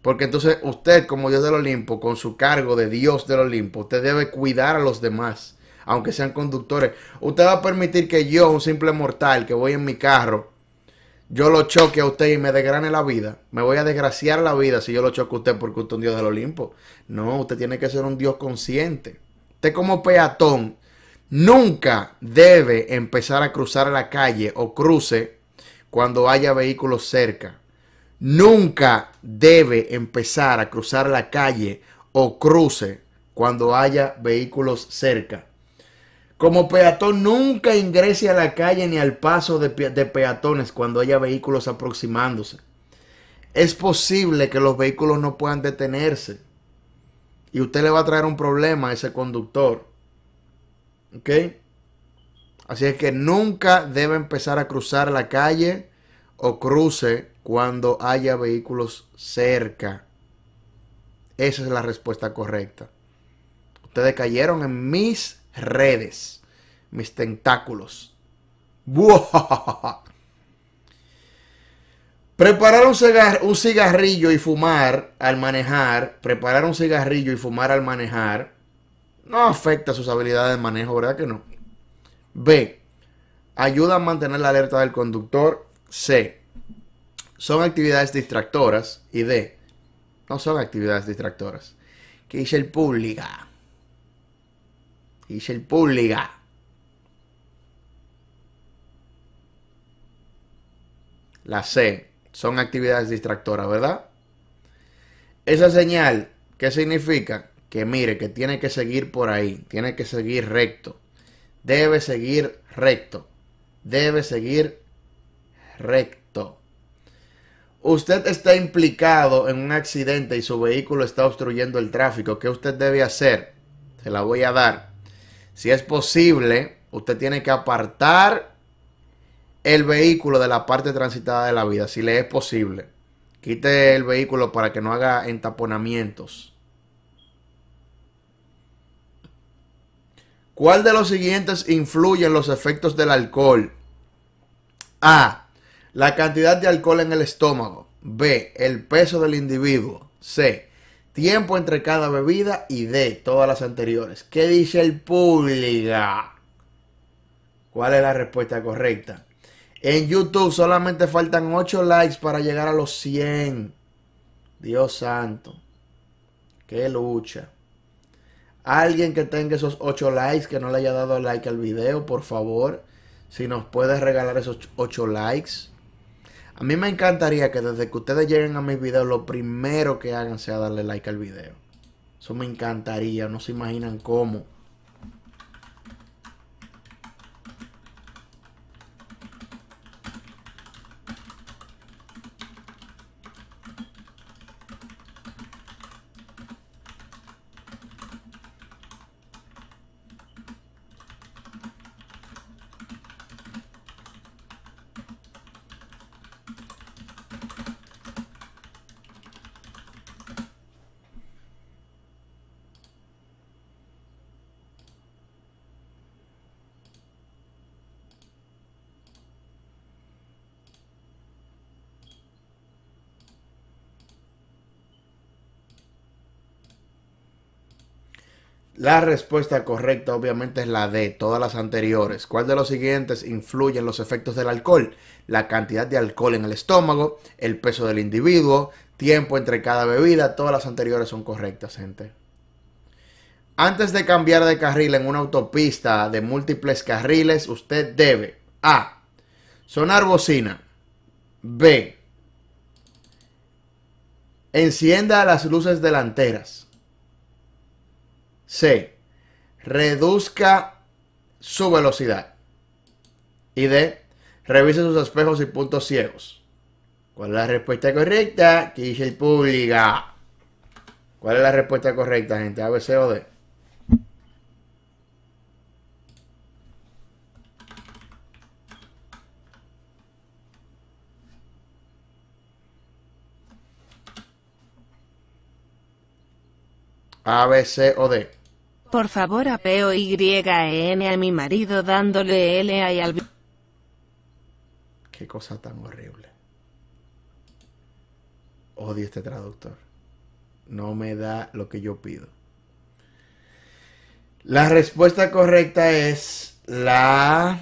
Porque entonces usted como dios del Olimpo, con su cargo de dios del Olimpo, usted debe cuidar a los demás, aunque sean conductores. Usted va a permitir que yo, un simple mortal que voy en mi carro, yo lo choque a usted y me desgrane la vida. Me voy a desgraciar la vida si yo lo choque a usted porque usted es un dios del Olimpo. No, usted tiene que ser un dios consciente usted como peatón nunca debe empezar a cruzar la calle o cruce cuando haya vehículos cerca. Nunca debe empezar a cruzar la calle o cruce cuando haya vehículos cerca. Como peatón, nunca ingrese a la calle ni al paso de, de peatones cuando haya vehículos aproximándose. Es posible que los vehículos no puedan detenerse y usted le va a traer un problema a ese conductor. ¿Ok? Así es que nunca debe empezar a cruzar la calle o cruce cuando haya vehículos cerca. Esa es la respuesta correcta. Ustedes cayeron en mis redes, mis tentáculos. ¡Buah! Preparar un, cigarrillo y fumar al manejar, preparar un cigarrillo y fumar al manejar, no afecta sus habilidades de manejo, ¿verdad que no? B. Ayuda a mantener la alerta del conductor. C. Son actividades distractoras. Y D. No son actividades distractoras. Que dice el pública. Dice el pública. La C son actividades distractoras, ¿verdad? Esa señal, ¿qué significa? Que mire, que tiene que seguir por ahí, tiene que seguir recto, debe seguir recto, debe seguir recto. Usted está implicado en un accidente y su vehículo está obstruyendo el tráfico. ¿Qué usted debe hacer? Se la voy a dar. Si es posible, usted tiene que apartar el vehículo de la parte transitada de la vida, si le es posible. Quite el vehículo para que no haga entaponamientos. ¿Cuál de los siguientes influye en los efectos del alcohol? A. La cantidad de alcohol en el estómago. B. El peso del individuo. C. Tiempo entre cada bebida. Y D. Todas las anteriores. ¿Qué dice el público? ¿Cuál es la respuesta correcta? En YouTube solamente faltan 8 likes para llegar a los 100. Dios santo. Qué lucha. Alguien que tenga esos 8 likes, que no le haya dado like al video, por favor. Si nos puedes regalar esos 8 likes. A mí me encantaría que desde que ustedes lleguen a mis videos, lo primero que hagan sea darle like al video. Eso me encantaría. No se imaginan cómo. La respuesta correcta obviamente es la de todas las anteriores. ¿Cuál de los siguientes influye en los efectos del alcohol? La cantidad de alcohol en el estómago, el peso del individuo, tiempo entre cada bebida, todas las anteriores son correctas, gente. Antes de cambiar de carril en una autopista de múltiples carriles, usted debe A. Sonar bocina. B. Encienda las luces delanteras. C. Reduzca su velocidad. Y D. Revise sus espejos y puntos ciegos. ¿Cuál es la respuesta correcta? ¿Qué dice el pública? ¿Cuál es la respuesta correcta, gente? A, B, C o D. A, B, C o D. Por favor n a mi marido dándole L a al... Qué cosa tan horrible. Odio este traductor. No me da lo que yo pido. La respuesta correcta es la...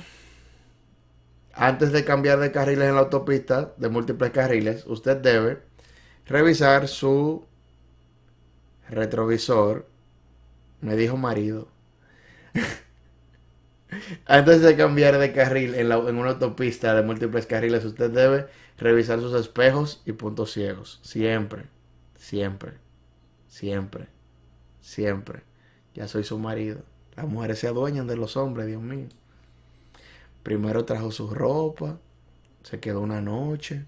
Antes de cambiar de carriles en la autopista, de múltiples carriles, usted debe revisar su retrovisor me dijo marido. Antes de cambiar de carril en, la, en, una autopista de múltiples carriles, usted debe revisar sus espejos y puntos ciegos. Siempre, siempre, siempre, siempre. Ya soy su marido. Las mujeres se adueñan de los hombres, Dios mío. Primero trajo su ropa, se quedó una noche.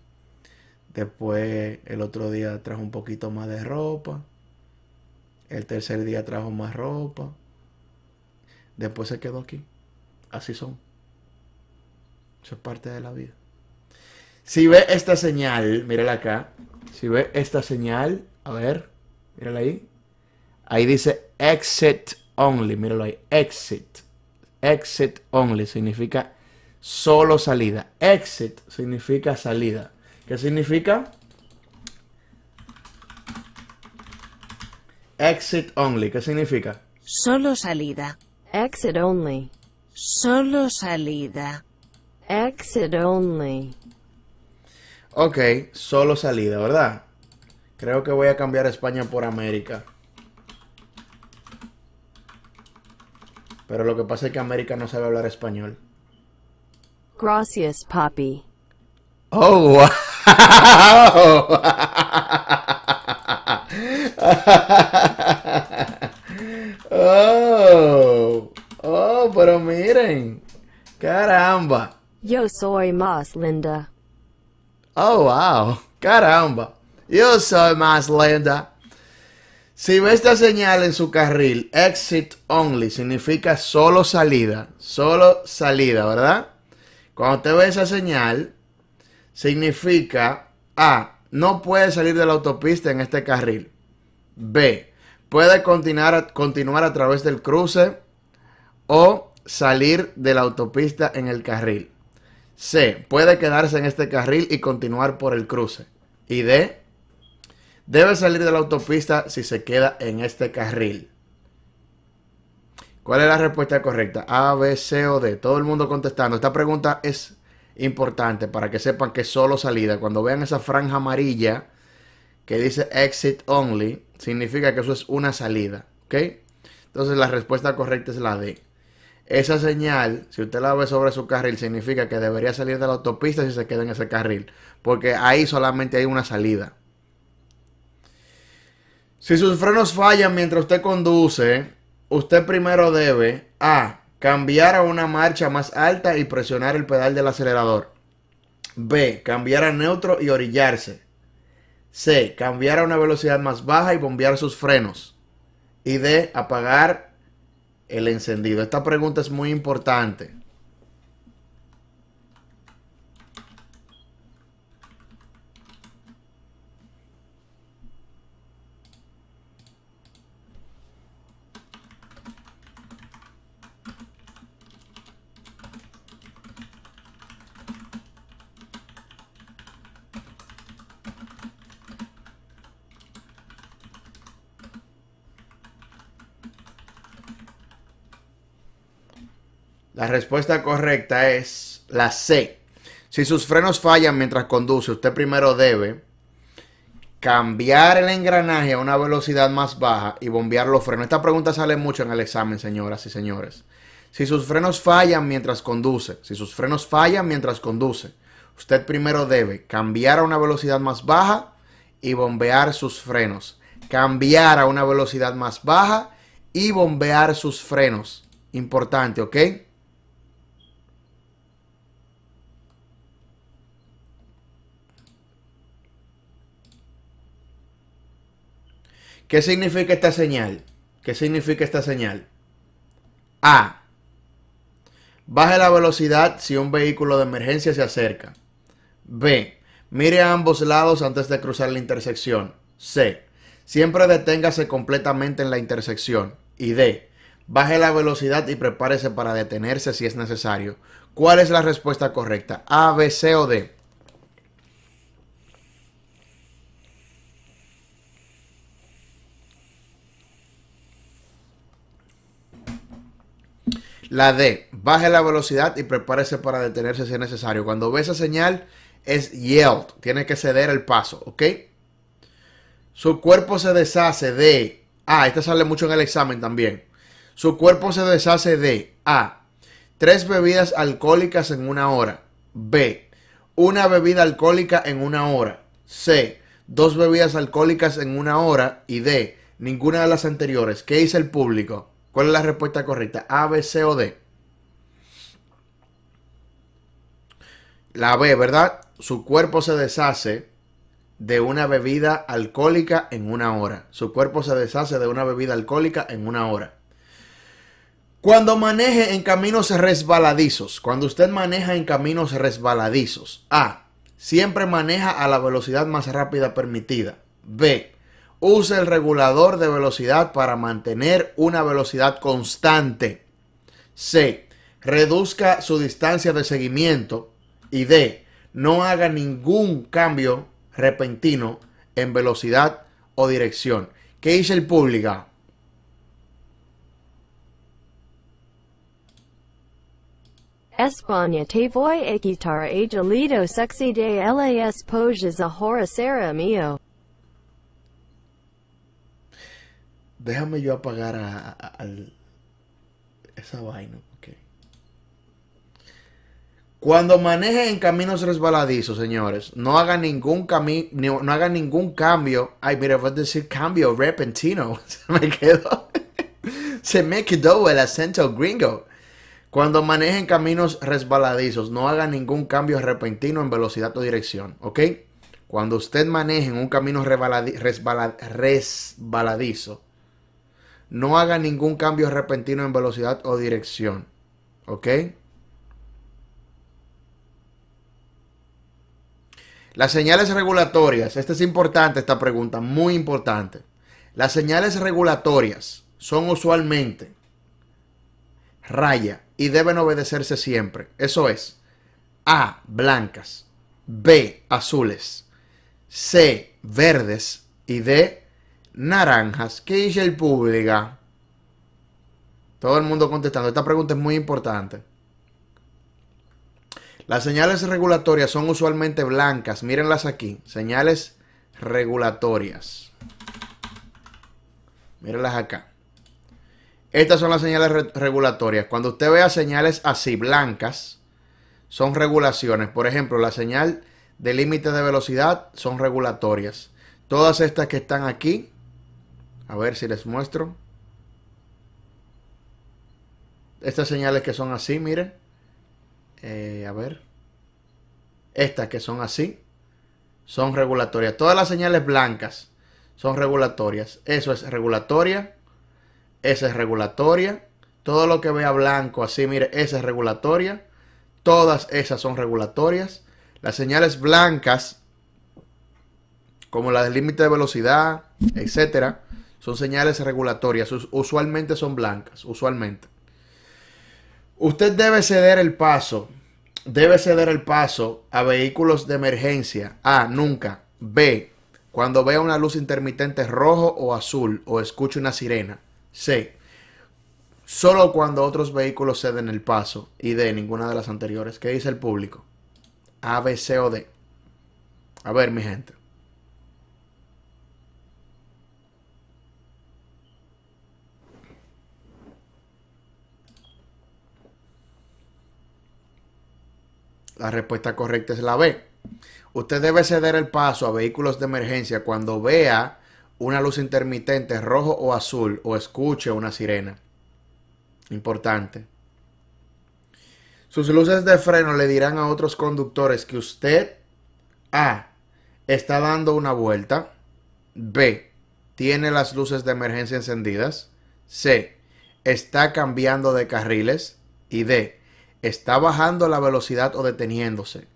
Después el otro día trajo un poquito más de ropa. El tercer día trajo más ropa. Después se quedó aquí. Así son. Eso es parte de la vida. Si ve esta señal, mírala acá. Si ve esta señal, a ver, mírala ahí. Ahí dice exit only. Míralo ahí. Exit. Exit only significa solo salida. Exit significa salida. ¿Qué significa? Exit only, ¿qué significa? Solo salida. Exit only. Solo salida. Exit only. Ok, solo salida, ¿verdad? Creo que voy a cambiar España por América. Pero lo que pasa es que América no sabe hablar español. Gracias, papi. Oh, wow. Oh, oh, pero miren. Caramba. Yo soy más linda. Oh, wow. Caramba. Yo soy más linda. Si ve esta señal en su carril, exit only, significa solo salida. Solo salida, ¿verdad? Cuando te ve esa señal, significa A. Ah, no puede salir de la autopista en este carril. B puede continuar, continuar a través del cruce o salir de la autopista en el carril. C. Puede quedarse en este carril y continuar por el cruce. Y D. Debe salir de la autopista si se queda en este carril. ¿Cuál es la respuesta correcta? A, B, C o D. Todo el mundo contestando. Esta pregunta es importante para que sepan que solo salida. Cuando vean esa franja amarilla que dice exit only, significa que eso es una salida, ¿ok? Entonces la respuesta correcta es la D. Esa señal, si usted la ve sobre su carril, significa que debería salir de la autopista si se queda en ese carril, porque ahí solamente hay una salida. Si sus frenos fallan mientras usted conduce, usted primero debe A. Cambiar a una marcha más alta y presionar el pedal del acelerador. B. Cambiar a neutro y orillarse. C. Cambiar a una velocidad más baja y bombear sus frenos. Y D. Apagar el encendido. Esta pregunta es muy importante. La respuesta correcta es la C. Si sus frenos fallan mientras conduce, usted primero debe cambiar el engranaje a una velocidad más baja y bombear los frenos. Esta pregunta sale mucho en el examen, señoras y señores. Si sus frenos fallan mientras conduce, si sus frenos fallan mientras conduce, usted primero debe cambiar a una velocidad más baja y bombear sus frenos. Cambiar a una velocidad más baja y bombear sus frenos. Importante, ¿ok? ¿Qué significa esta señal? ¿Qué significa esta señal? A. Baje la velocidad si un vehículo de emergencia se acerca. B. Mire a ambos lados antes de cruzar la intersección. C. Siempre deténgase completamente en la intersección. Y D. Baje la velocidad y prepárese para detenerse si es necesario. ¿Cuál es la respuesta correcta? A, B, C o D. La D, baje la velocidad y prepárese para detenerse si es necesario. Cuando ve esa señal, es yield, tiene que ceder el paso, ¿ok? Su cuerpo se deshace de... Ah, esta sale mucho en el examen también. Su cuerpo se deshace de A. Tres bebidas alcohólicas en una hora. B. Una bebida alcohólica en una hora. C. Dos bebidas alcohólicas en una hora. Y D. Ninguna de las anteriores. ¿Qué dice el público? ¿Cuál es la respuesta correcta? A, B, C o D. La B, ¿verdad? Su cuerpo se deshace de una bebida alcohólica en una hora. Su cuerpo se deshace de una bebida alcohólica en una hora. Cuando maneje en caminos resbaladizos, cuando usted maneja en caminos resbaladizos, A, siempre maneja a la velocidad más rápida permitida. B, Use el regulador de velocidad para mantener una velocidad constante. C. Reduzca su distancia de seguimiento. Y D. No haga ningún cambio repentino en velocidad o dirección. ¿Qué dice el público? España te voy a quitar a sexy de las poses a Déjame yo apagar a, esa vaina. Cuando manejen en caminos resbaladizos, señores, no hagan ningún camino, no, ningún cambio. Ay, mira, voy a decir cambio repentino. Se me quedó. Se me quedó el acento gringo. Cuando manejen caminos resbaladizos, no hagan ningún cambio repentino en velocidad o dirección, ¿ok? Cuando usted maneje en un camino resbaladizo, no haga ningún cambio repentino en velocidad o dirección. ¿Ok? Las señales regulatorias, esta es importante, esta pregunta, muy importante. Las señales regulatorias son usualmente raya y deben obedecerse siempre. Eso es A, blancas, B, azules, C, verdes y D, naranjas. ¿Qué dice el público? Todo el mundo contestando. Esta pregunta es muy importante. Las señales regulatorias son usualmente blancas. Mírenlas aquí. Señales regulatorias. Mírenlas acá. Estas son las señales regulatorias. Cuando usted vea señales así, blancas, son regulaciones. Por ejemplo, la señal de límite de velocidad son regulatorias. Todas estas que están aquí a ver si les muestro. Estas señales que son así, miren eh, a ver. Estas que son así son regulatorias. Todas las señales blancas son regulatorias. Eso es regulatoria. Esa es regulatoria. Todo lo que vea blanco así, mire, esa es regulatoria. Todas esas son regulatorias. Las señales blancas, como las del límite de velocidad, etcétera, son señales regulatorias, usualmente son blancas, usualmente. Usted debe ceder el paso, debe ceder el paso a vehículos de emergencia. A, nunca. B, cuando vea una luz intermitente rojo o azul o escuche una sirena. C, solo cuando otros vehículos ceden el paso. Y D, ninguna de las anteriores. ¿Qué dice el público? A, B, C o D. A ver, mi gente. La respuesta correcta es la B. Usted debe ceder el paso a vehículos de emergencia cuando vea una luz intermitente rojo o azul o escuche una sirena. Importante. Sus luces de freno le dirán a otros conductores que usted A. está dando una vuelta. B. tiene las luces de emergencia encendidas. C. está cambiando de carriles. Y D. ¿Está bajando la velocidad o deteniéndose?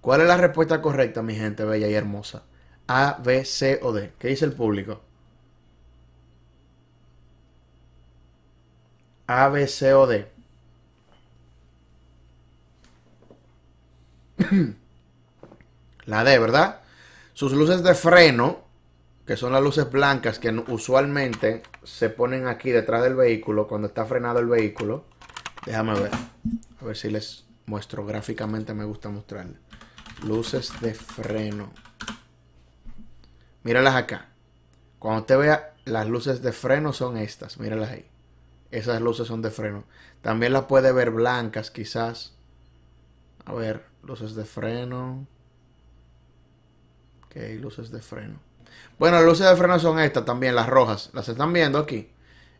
¿Cuál es la respuesta correcta, mi gente bella y hermosa? A, B, C o D. ¿Qué dice el público? A, B, C o D. la D, ¿verdad? Sus luces de freno, que son las luces blancas que usualmente se ponen aquí detrás del vehículo cuando está frenado el vehículo Déjame ver. A ver si les muestro gráficamente. Me gusta mostrar: Luces de freno. Míralas acá. Cuando usted vea, las luces de freno son estas. Míralas ahí. Esas luces son de freno. También las puede ver blancas, quizás. A ver, luces de freno. Ok, luces de freno. Bueno, las luces de freno son estas también, las rojas. Las están viendo aquí.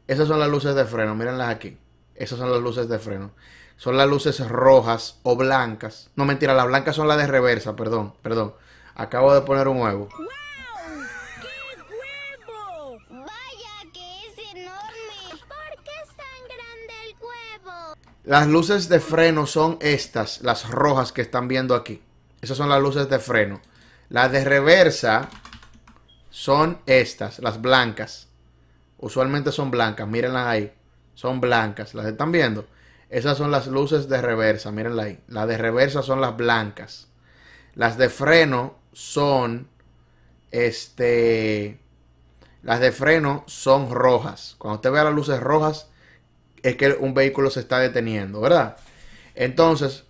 Esas son las luces de freno, mírenlas aquí. Esas son las luces de freno. Son las luces rojas o blancas. No, mentira, las blancas son las de reversa, perdón, perdón. Acabo de poner un huevo. ¡Qué huevo! ¡Vaya que es enorme! ¿Por qué es tan grande el huevo? Las luces de freno son estas, las rojas que están viendo aquí. Esas son las luces de freno. Las de reversa son estas, las blancas. Usualmente son blancas, mírenlas ahí son blancas. ¿Las están viendo? Esas son las luces de reversa, mírenla ahí. Las de reversa son las blancas. Las de freno son este las de freno son rojas. Cuando usted vea las luces rojas es que un vehículo se está deteniendo, ¿verdad? Entonces,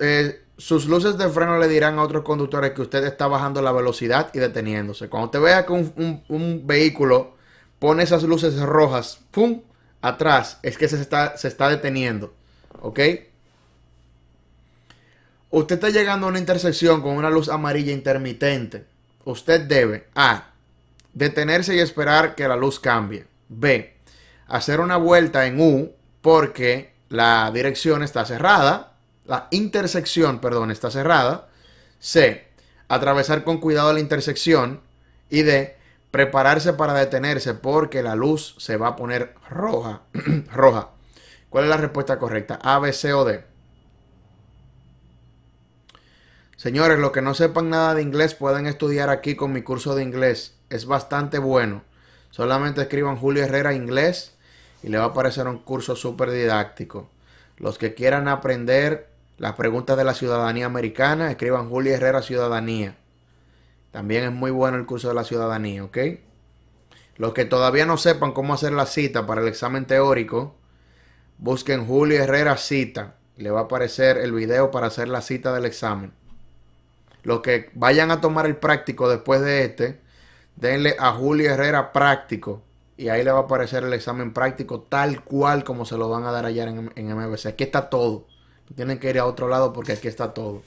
eh, sus luces de freno le dirán a otros conductores que usted está bajando la velocidad y deteniéndose. Cuando usted vea que un, un vehículo pone esas luces rojas, ¡pum! atrás es que se está, se está deteniendo. ¿Ok? Usted está llegando a una intersección con una luz amarilla intermitente. Usted debe A. Detenerse y esperar que la luz cambie. B. Hacer una vuelta en U porque la dirección está cerrada. La intersección, perdón, está cerrada. C. Atravesar con cuidado la intersección. Y D prepararse para detenerse porque la luz se va a poner roja. roja. ¿Cuál es la respuesta correcta? A, B, C o D. Señores, los que no sepan nada de inglés pueden estudiar aquí con mi curso de inglés. Es bastante bueno. Solamente escriban Julio Herrera inglés y le va a aparecer un curso súper didáctico. Los que quieran aprender las preguntas de la ciudadanía americana, escriban Julio Herrera Ciudadanía. También es muy bueno el curso de la ciudadanía, ¿ok? Los que todavía no sepan cómo hacer la cita para el examen teórico, busquen Julio Herrera cita. Le va a aparecer el video para hacer la cita del examen. Los que vayan a tomar el práctico después de este, denle a Julio Herrera práctico. Y ahí le va a aparecer el examen práctico tal cual como se lo van a dar allá en, en MBC. Aquí está todo. Tienen que ir a otro lado porque aquí está todo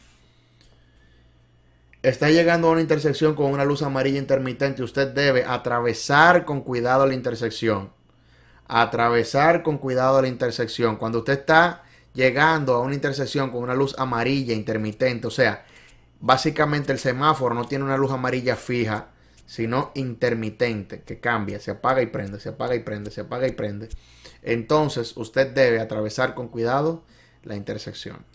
está llegando a una intersección con una luz amarilla intermitente, usted debe atravesar con cuidado la intersección. Atravesar con cuidado la intersección. Cuando usted está llegando a una intersección con una luz amarilla intermitente, o sea, básicamente el semáforo no tiene una luz amarilla fija, sino intermitente, que cambia, se apaga y prende, se apaga y prende, se apaga y prende. Entonces usted debe atravesar con cuidado la intersección.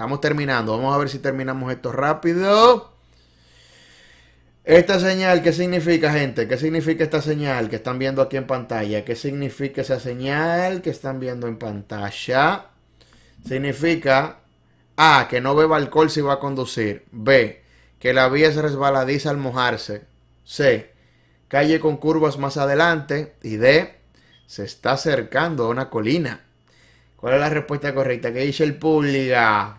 Estamos terminando. Vamos a ver si terminamos esto rápido. Esta señal, ¿qué significa, gente? ¿Qué significa esta señal que están viendo aquí en pantalla? ¿Qué significa esa señal que están viendo en pantalla? Significa A, que no beba alcohol si va a conducir. B, que la vía se resbaladiza al mojarse. C, calle con curvas más adelante. Y D, se está acercando a una colina. ¿Cuál es la respuesta correcta? ¿Qué dice el público?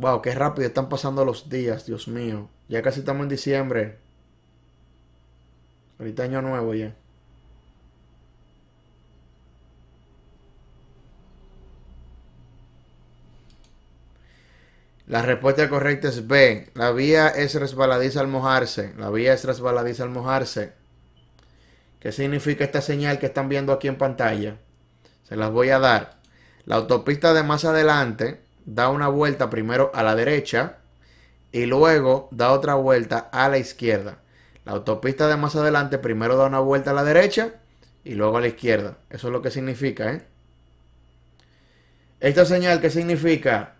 Wow, qué rápido están pasando los días, Dios mío. Ya casi estamos en diciembre. Ahorita año nuevo ya. La respuesta correcta es B. La vía es resbaladiza al mojarse. La vía es resbaladiza al mojarse. ¿Qué significa esta señal que están viendo aquí en pantalla? Se las voy a dar. La autopista de más adelante da una vuelta primero a la derecha y luego da otra vuelta a la izquierda. La autopista de más adelante primero da una vuelta a la derecha y luego a la izquierda. Eso es lo que significa, ¿eh? Esta señal que significa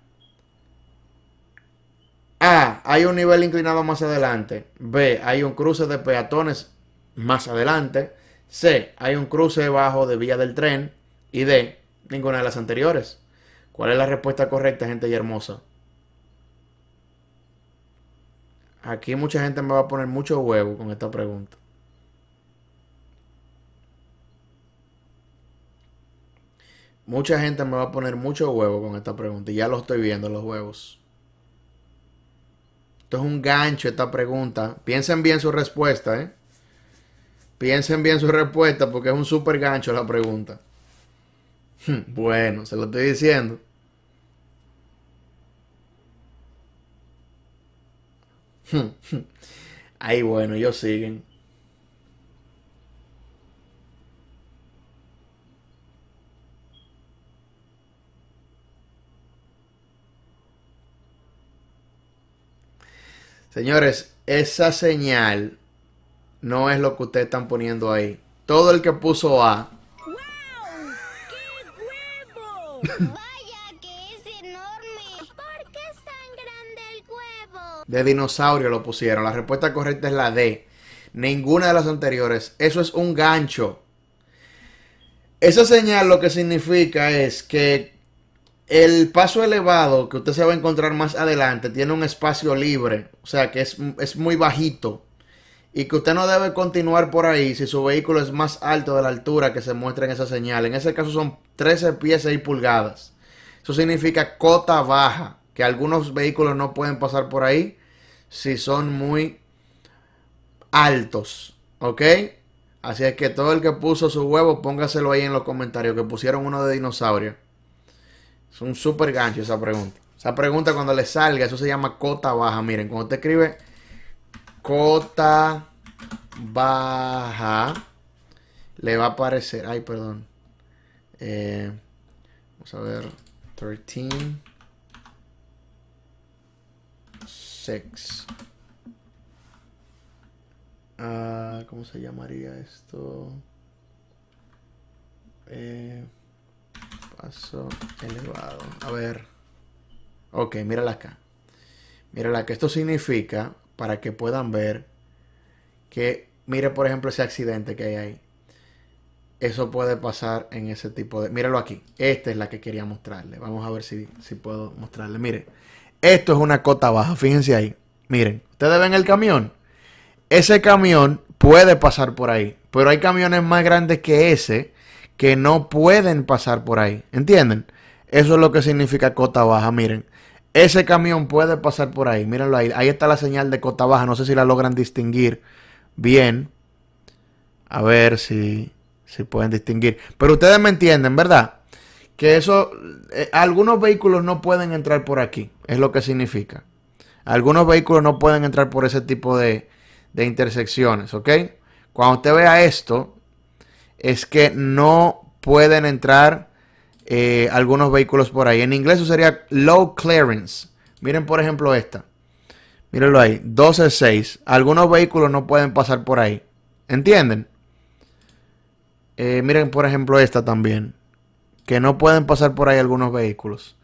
A, hay un nivel inclinado más adelante. B, hay un cruce de peatones más adelante. C, hay un cruce bajo de vía del tren. Y D, ninguna de las anteriores. ¿Cuál es la respuesta correcta, gente y hermosa? Aquí mucha gente me va a poner mucho huevo con esta pregunta. Mucha gente me va a poner mucho huevo con esta pregunta. Y ya lo estoy viendo, los huevos. Esto es un gancho, esta pregunta. Piensen bien su respuesta, ¿eh? Piensen bien su respuesta porque es un súper gancho la pregunta. Bueno, se lo estoy diciendo. Ahí bueno, ellos siguen. Señores, esa señal no es lo que ustedes están poniendo ahí. Todo el que puso A. De dinosaurio lo pusieron. La respuesta correcta es la D. Ninguna de las anteriores. Eso es un gancho. Esa señal lo que significa es que el paso elevado que usted se va a encontrar más adelante tiene un espacio libre, o sea que es, muy bajito y que usted no debe continuar por ahí si su vehículo es más alto de la altura que se muestra en esa señal. En ese caso son 13 pies y pulgadas. Eso significa cota baja, que algunos vehículos no pueden pasar por ahí si son muy altos, ¿ok? Así es que todo el que puso su huevo, póngaselo ahí en los comentarios, que pusieron uno de dinosaurio. Es un súper gancho esa pregunta. Esa pregunta cuando le salga, eso se llama cota baja. Miren, cuando te escribe cota baja, le va a aparecer, ay, perdón. Eh, vamos a ver, 13. Ah, ¿Cómo se llamaría esto? Eh, paso elevado. A ver. Ok, mírala acá. Mírala que Esto significa, para que puedan ver, que mire por ejemplo ese accidente que hay ahí. Eso puede pasar en ese tipo de... Míralo aquí. Esta es la que quería mostrarle. Vamos a ver si, si puedo mostrarle. Mire. Esto es una cota baja, fíjense ahí. Miren, ustedes ven el camión. Ese camión puede pasar por ahí, pero hay camiones más grandes que ese que no pueden pasar por ahí. ¿Entienden? Eso es lo que significa cota baja, miren. Ese camión puede pasar por ahí, mírenlo ahí. Ahí está la señal de cota baja, no sé si la logran distinguir bien. A ver si, si pueden distinguir. Pero ustedes me entienden, ¿verdad? Que eso, eh, algunos vehículos no pueden entrar por aquí es lo que significa. Algunos vehículos no pueden entrar por ese tipo de, intersecciones, ¿ok? Cuando usted vea esto, es que no pueden entrar eh, algunos vehículos por ahí. En inglés eso sería low clearance. Miren, por ejemplo, esta. Mírenlo ahí, 12.6. Algunos vehículos no pueden pasar por ahí. ¿Entienden? Eh, miren, por ejemplo, esta también. Que no pueden pasar por ahí algunos vehículos.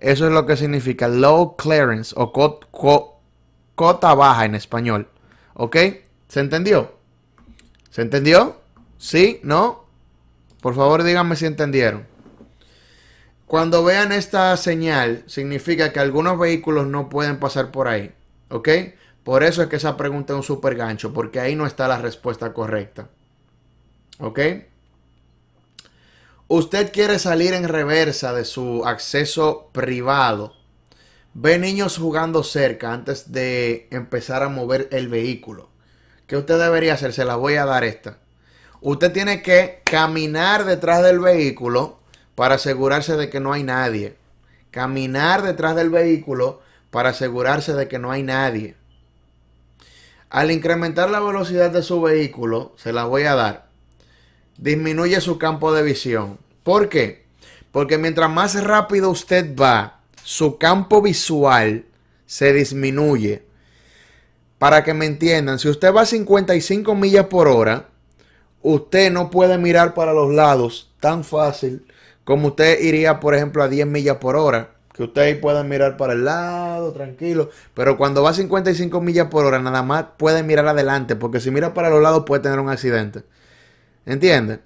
Eso es lo que significa low clearance o cota baja en español. ¿Ok? ¿Se entendió? ¿Se entendió? ¿Sí? ¿No? Por favor díganme si entendieron. Cuando vean esta señal, significa que algunos vehículos no pueden pasar por ahí. ¿Ok? Por eso es que esa pregunta es un super gancho, porque ahí no está la respuesta correcta. ¿Ok? Usted quiere salir en reversa de su acceso privado. Ve niños jugando cerca antes de empezar a mover el vehículo. ¿Qué usted debería hacer? Se la voy a dar esta. Usted tiene que caminar detrás del vehículo para asegurarse de que no hay nadie. Caminar detrás del vehículo para asegurarse de que no hay nadie. Al incrementar la velocidad de su vehículo, se la voy a dar disminuye su campo de visión. ¿Por qué? Porque mientras más rápido usted va, su campo visual se disminuye. Para que me entiendan, si usted va a 55 millas por hora, usted no puede mirar para los lados tan fácil como usted iría, por ejemplo, a 10 millas por hora. Que usted pueda mirar para el lado, tranquilo. Pero cuando va a 55 millas por hora, nada más puede mirar adelante. Porque si mira para los lados puede tener un accidente. ¿Entiendes?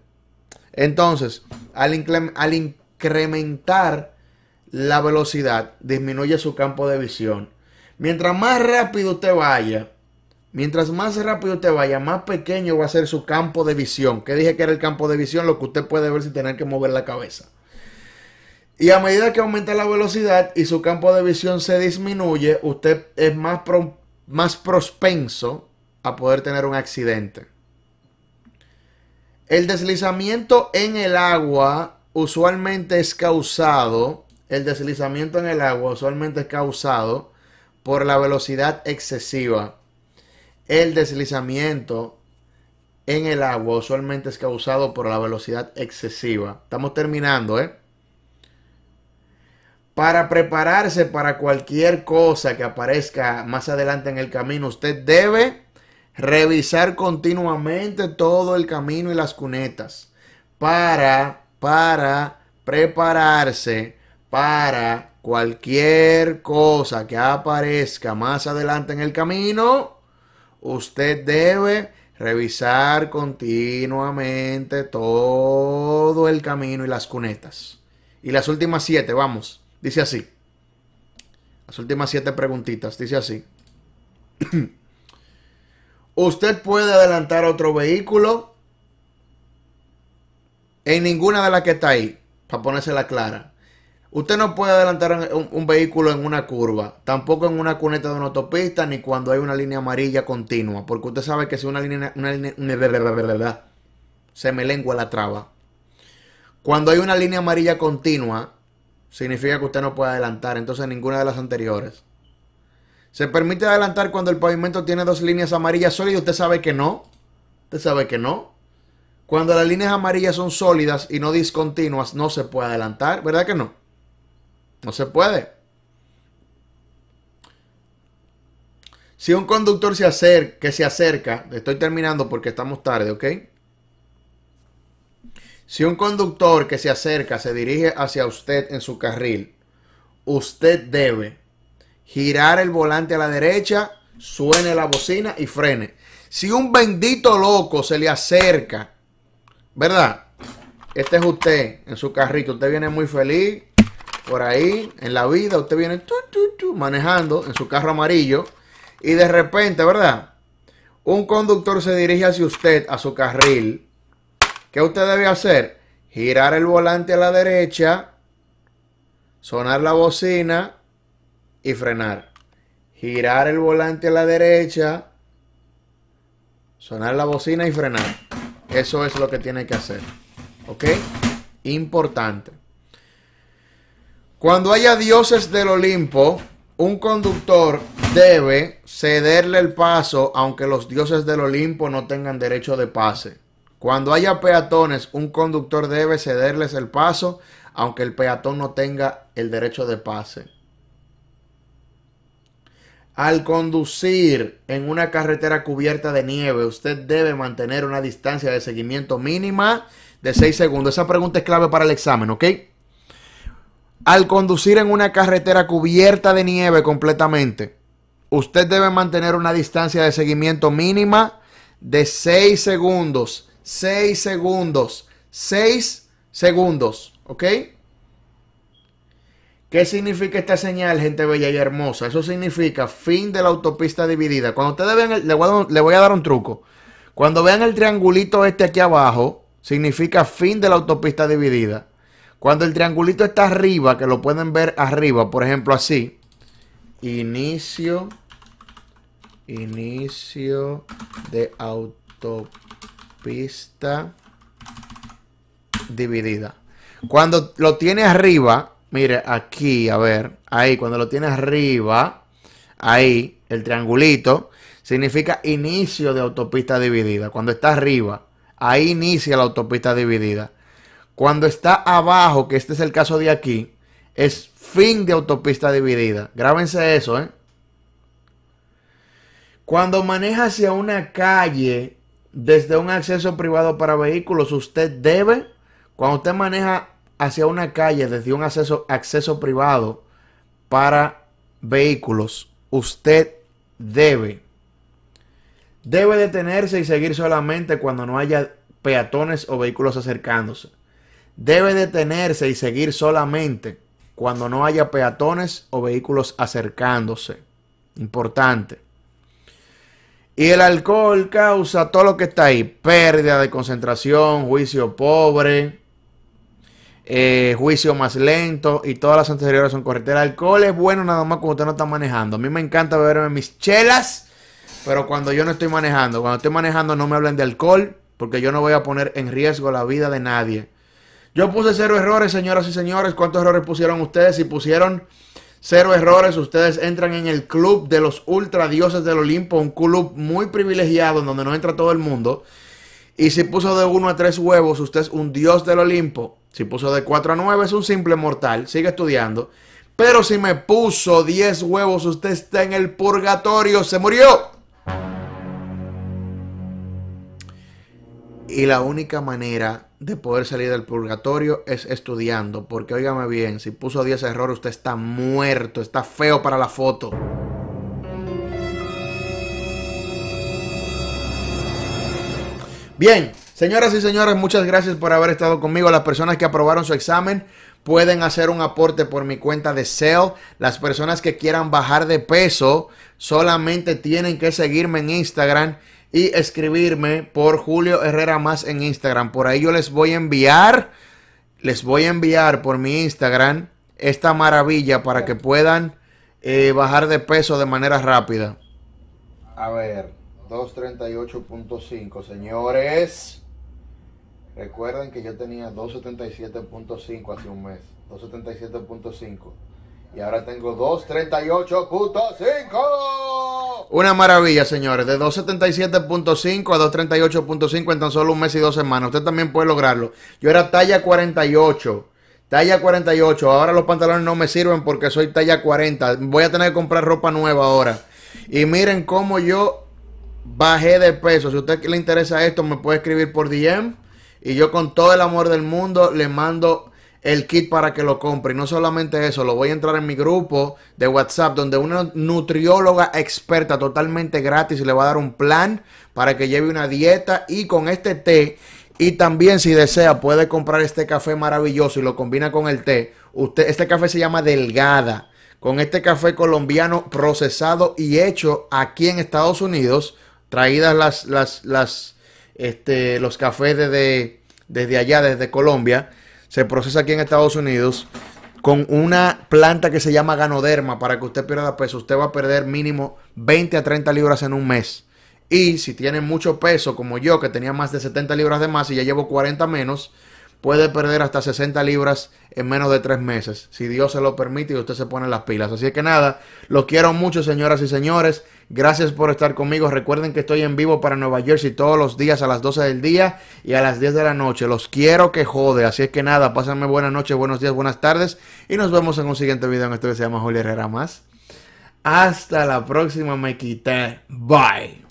Entonces, al, incrementar la velocidad, disminuye su campo de visión. Mientras más rápido usted vaya, mientras más rápido usted vaya, más pequeño va a ser su campo de visión. Que dije que era el campo de visión, lo que usted puede ver sin tener que mover la cabeza. Y a medida que aumenta la velocidad y su campo de visión se disminuye, usted es más, más prospenso a poder tener un accidente. El deslizamiento en el agua usualmente es causado, el deslizamiento en el agua usualmente es causado por la velocidad excesiva. El deslizamiento en el agua usualmente es causado por la velocidad excesiva. Estamos terminando, ¿eh? Para prepararse para cualquier cosa que aparezca más adelante en el camino, usted debe revisar continuamente todo el camino y las cunetas para, para prepararse para cualquier cosa que aparezca más adelante en el camino. Usted debe revisar continuamente todo el camino y las cunetas. Y las últimas siete, vamos, dice así. Las últimas siete preguntitas, dice así. Usted puede adelantar otro vehículo en ninguna de las que está ahí, para ponérsela clara. Usted no puede adelantar un, vehículo en una curva, tampoco en una cuneta de una autopista, ni cuando hay una línea amarilla continua, porque usted sabe que si una línea, una línea, se me lengua la traba. Cuando hay una línea amarilla continua, significa que usted no puede adelantar, entonces ninguna de las anteriores. ¿Se permite adelantar cuando el pavimento tiene dos líneas amarillas sólidas? Usted sabe que no. Usted sabe que no. Cuando las líneas amarillas son sólidas y no discontinuas, no se puede adelantar, ¿verdad que no? No se puede. Si un conductor se acerca, que se acerca, estoy terminando porque estamos tarde, ¿ok? Si un conductor que se acerca se dirige hacia usted en su carril, usted debe girar el volante a la derecha, suene la bocina y frene. Si un bendito loco se le acerca, ¿verdad? Este es usted en su carrito, usted viene muy feliz por ahí en la vida, usted viene manejando en su carro amarillo y de repente, ¿verdad? Un conductor se dirige hacia usted, a su carril. ¿Qué usted debe hacer? Girar el volante a la derecha, sonar la bocina y frenar. Girar el volante a la derecha, sonar la bocina y frenar. Eso es lo que tiene que hacer. ¿Ok? Importante. Cuando haya dioses del Olimpo, un conductor debe cederle el paso aunque los dioses del Olimpo no tengan derecho de pase. Cuando haya peatones, un conductor debe cederles el paso aunque el peatón no tenga el derecho de pase. Al conducir en una carretera cubierta de nieve, usted debe mantener una distancia de seguimiento mínima de 6 segundos. Esa pregunta es clave para el examen, ¿ok? Al conducir en una carretera cubierta de nieve completamente, usted debe mantener una distancia de seguimiento mínima de 6 segundos. 6 segundos. 6 segundos, ¿ok? ¿Qué significa esta señal, gente bella y hermosa? Eso significa fin de la autopista dividida. Cuando ustedes vean, le, voy le, voy a dar un truco. Cuando vean el triangulito este aquí abajo, significa fin de la autopista dividida. Cuando el triangulito está arriba, que lo pueden ver arriba, por ejemplo así. Inicio, inicio de autopista dividida. Cuando lo tiene arriba, Mire, aquí, a ver, ahí, cuando lo tiene arriba, ahí, el triangulito, significa inicio de autopista dividida. Cuando está arriba, ahí inicia la autopista dividida. Cuando está abajo, que este es el caso de aquí, es fin de autopista dividida. Grábense eso, ¿eh? Cuando maneja hacia una calle desde un acceso privado para vehículos, usted debe, cuando usted maneja hacia una calle desde un acceso, acceso privado para vehículos, usted debe debe detenerse y seguir solamente cuando no haya peatones o vehículos acercándose. Debe detenerse y seguir solamente cuando no haya peatones o vehículos acercándose. Importante. Y el alcohol causa todo lo que está ahí. Pérdida de concentración, juicio pobre, eh, juicio más lento y todas las anteriores son correctas. alcohol es bueno nada más cuando usted no está manejando. A mí me encanta beberme mis chelas, pero cuando yo no estoy manejando, cuando estoy manejando no me hablen de alcohol, porque yo no voy a poner en riesgo la vida de nadie. Yo puse cero errores, señoras y señores. ¿Cuántos errores pusieron ustedes? Si pusieron cero errores, ustedes entran en el club de los ultra dioses del Olimpo, un club muy privilegiado en donde no entra todo el mundo. Y si puso de 1 a 3 huevos, usted es un dios del Olimpo. Si puso de 4 a 9, es un simple mortal. Sigue estudiando. Pero si me puso 10 huevos, usted está en el purgatorio. Se murió. Y la única manera de poder salir del purgatorio es estudiando. Porque óigame bien, si puso 10 errores, usted está muerto, está feo para la foto. Bien, señoras y señores, muchas gracias por haber estado conmigo. Las personas que aprobaron su examen pueden hacer un aporte por mi cuenta de Sell. Las personas que quieran bajar de peso solamente tienen que seguirme en Instagram y escribirme por Julio Herrera más en Instagram. Por ahí yo les voy a enviar, les voy a enviar por mi Instagram esta maravilla para que puedan eh, bajar de peso de manera rápida. A ver. 238.5. Señores, recuerden que yo tenía 277.5 hace un mes. 277.5. Y ahora tengo 238.5. Una maravilla, señores. De 277.5 a 238.5 en tan solo un mes y dos semanas. Usted también puede lograrlo. Yo era talla 48. Talla 48. Ahora los pantalones no me sirven porque soy talla 40. Voy a tener que comprar ropa nueva ahora. Y miren cómo yo bajé de peso. Si a usted le interesa esto, me puede escribir por DM. Y yo con todo el amor del mundo le mando el kit para que lo compre. Y no solamente eso, lo voy a entrar en mi grupo de WhatsApp donde una nutrióloga experta totalmente gratis le va a dar un plan para que lleve una dieta y con este té. Y también si desea puede comprar este café maravilloso y lo combina con el té. Usted, este café se llama Delgada. Con este café colombiano procesado y hecho aquí en Estados Unidos traídas las, las, este, los cafés desde, desde allá, desde Colombia, se procesa aquí en Estados Unidos con una planta que se llama ganoderma para que usted pierda peso. Usted va a perder mínimo 20 a 30 libras en un mes. Y si tiene mucho peso, como yo, que tenía más de 70 libras de más y ya llevo 40 menos, puede perder hasta 60 libras en menos de 3 meses, si Dios se lo permite y usted se pone las pilas. Así que nada, los quiero mucho, señoras y señores. Gracias por estar conmigo. Recuerden que estoy en vivo para Nueva Jersey todos los días a las 12 del día y a las 10 de la noche. Los quiero que jode. Así es que nada, pásenme buenas noches, buenos días, buenas tardes. Y nos vemos en un siguiente video en este que se llama Julio Herrera Más. Hasta la próxima, me quité. Bye.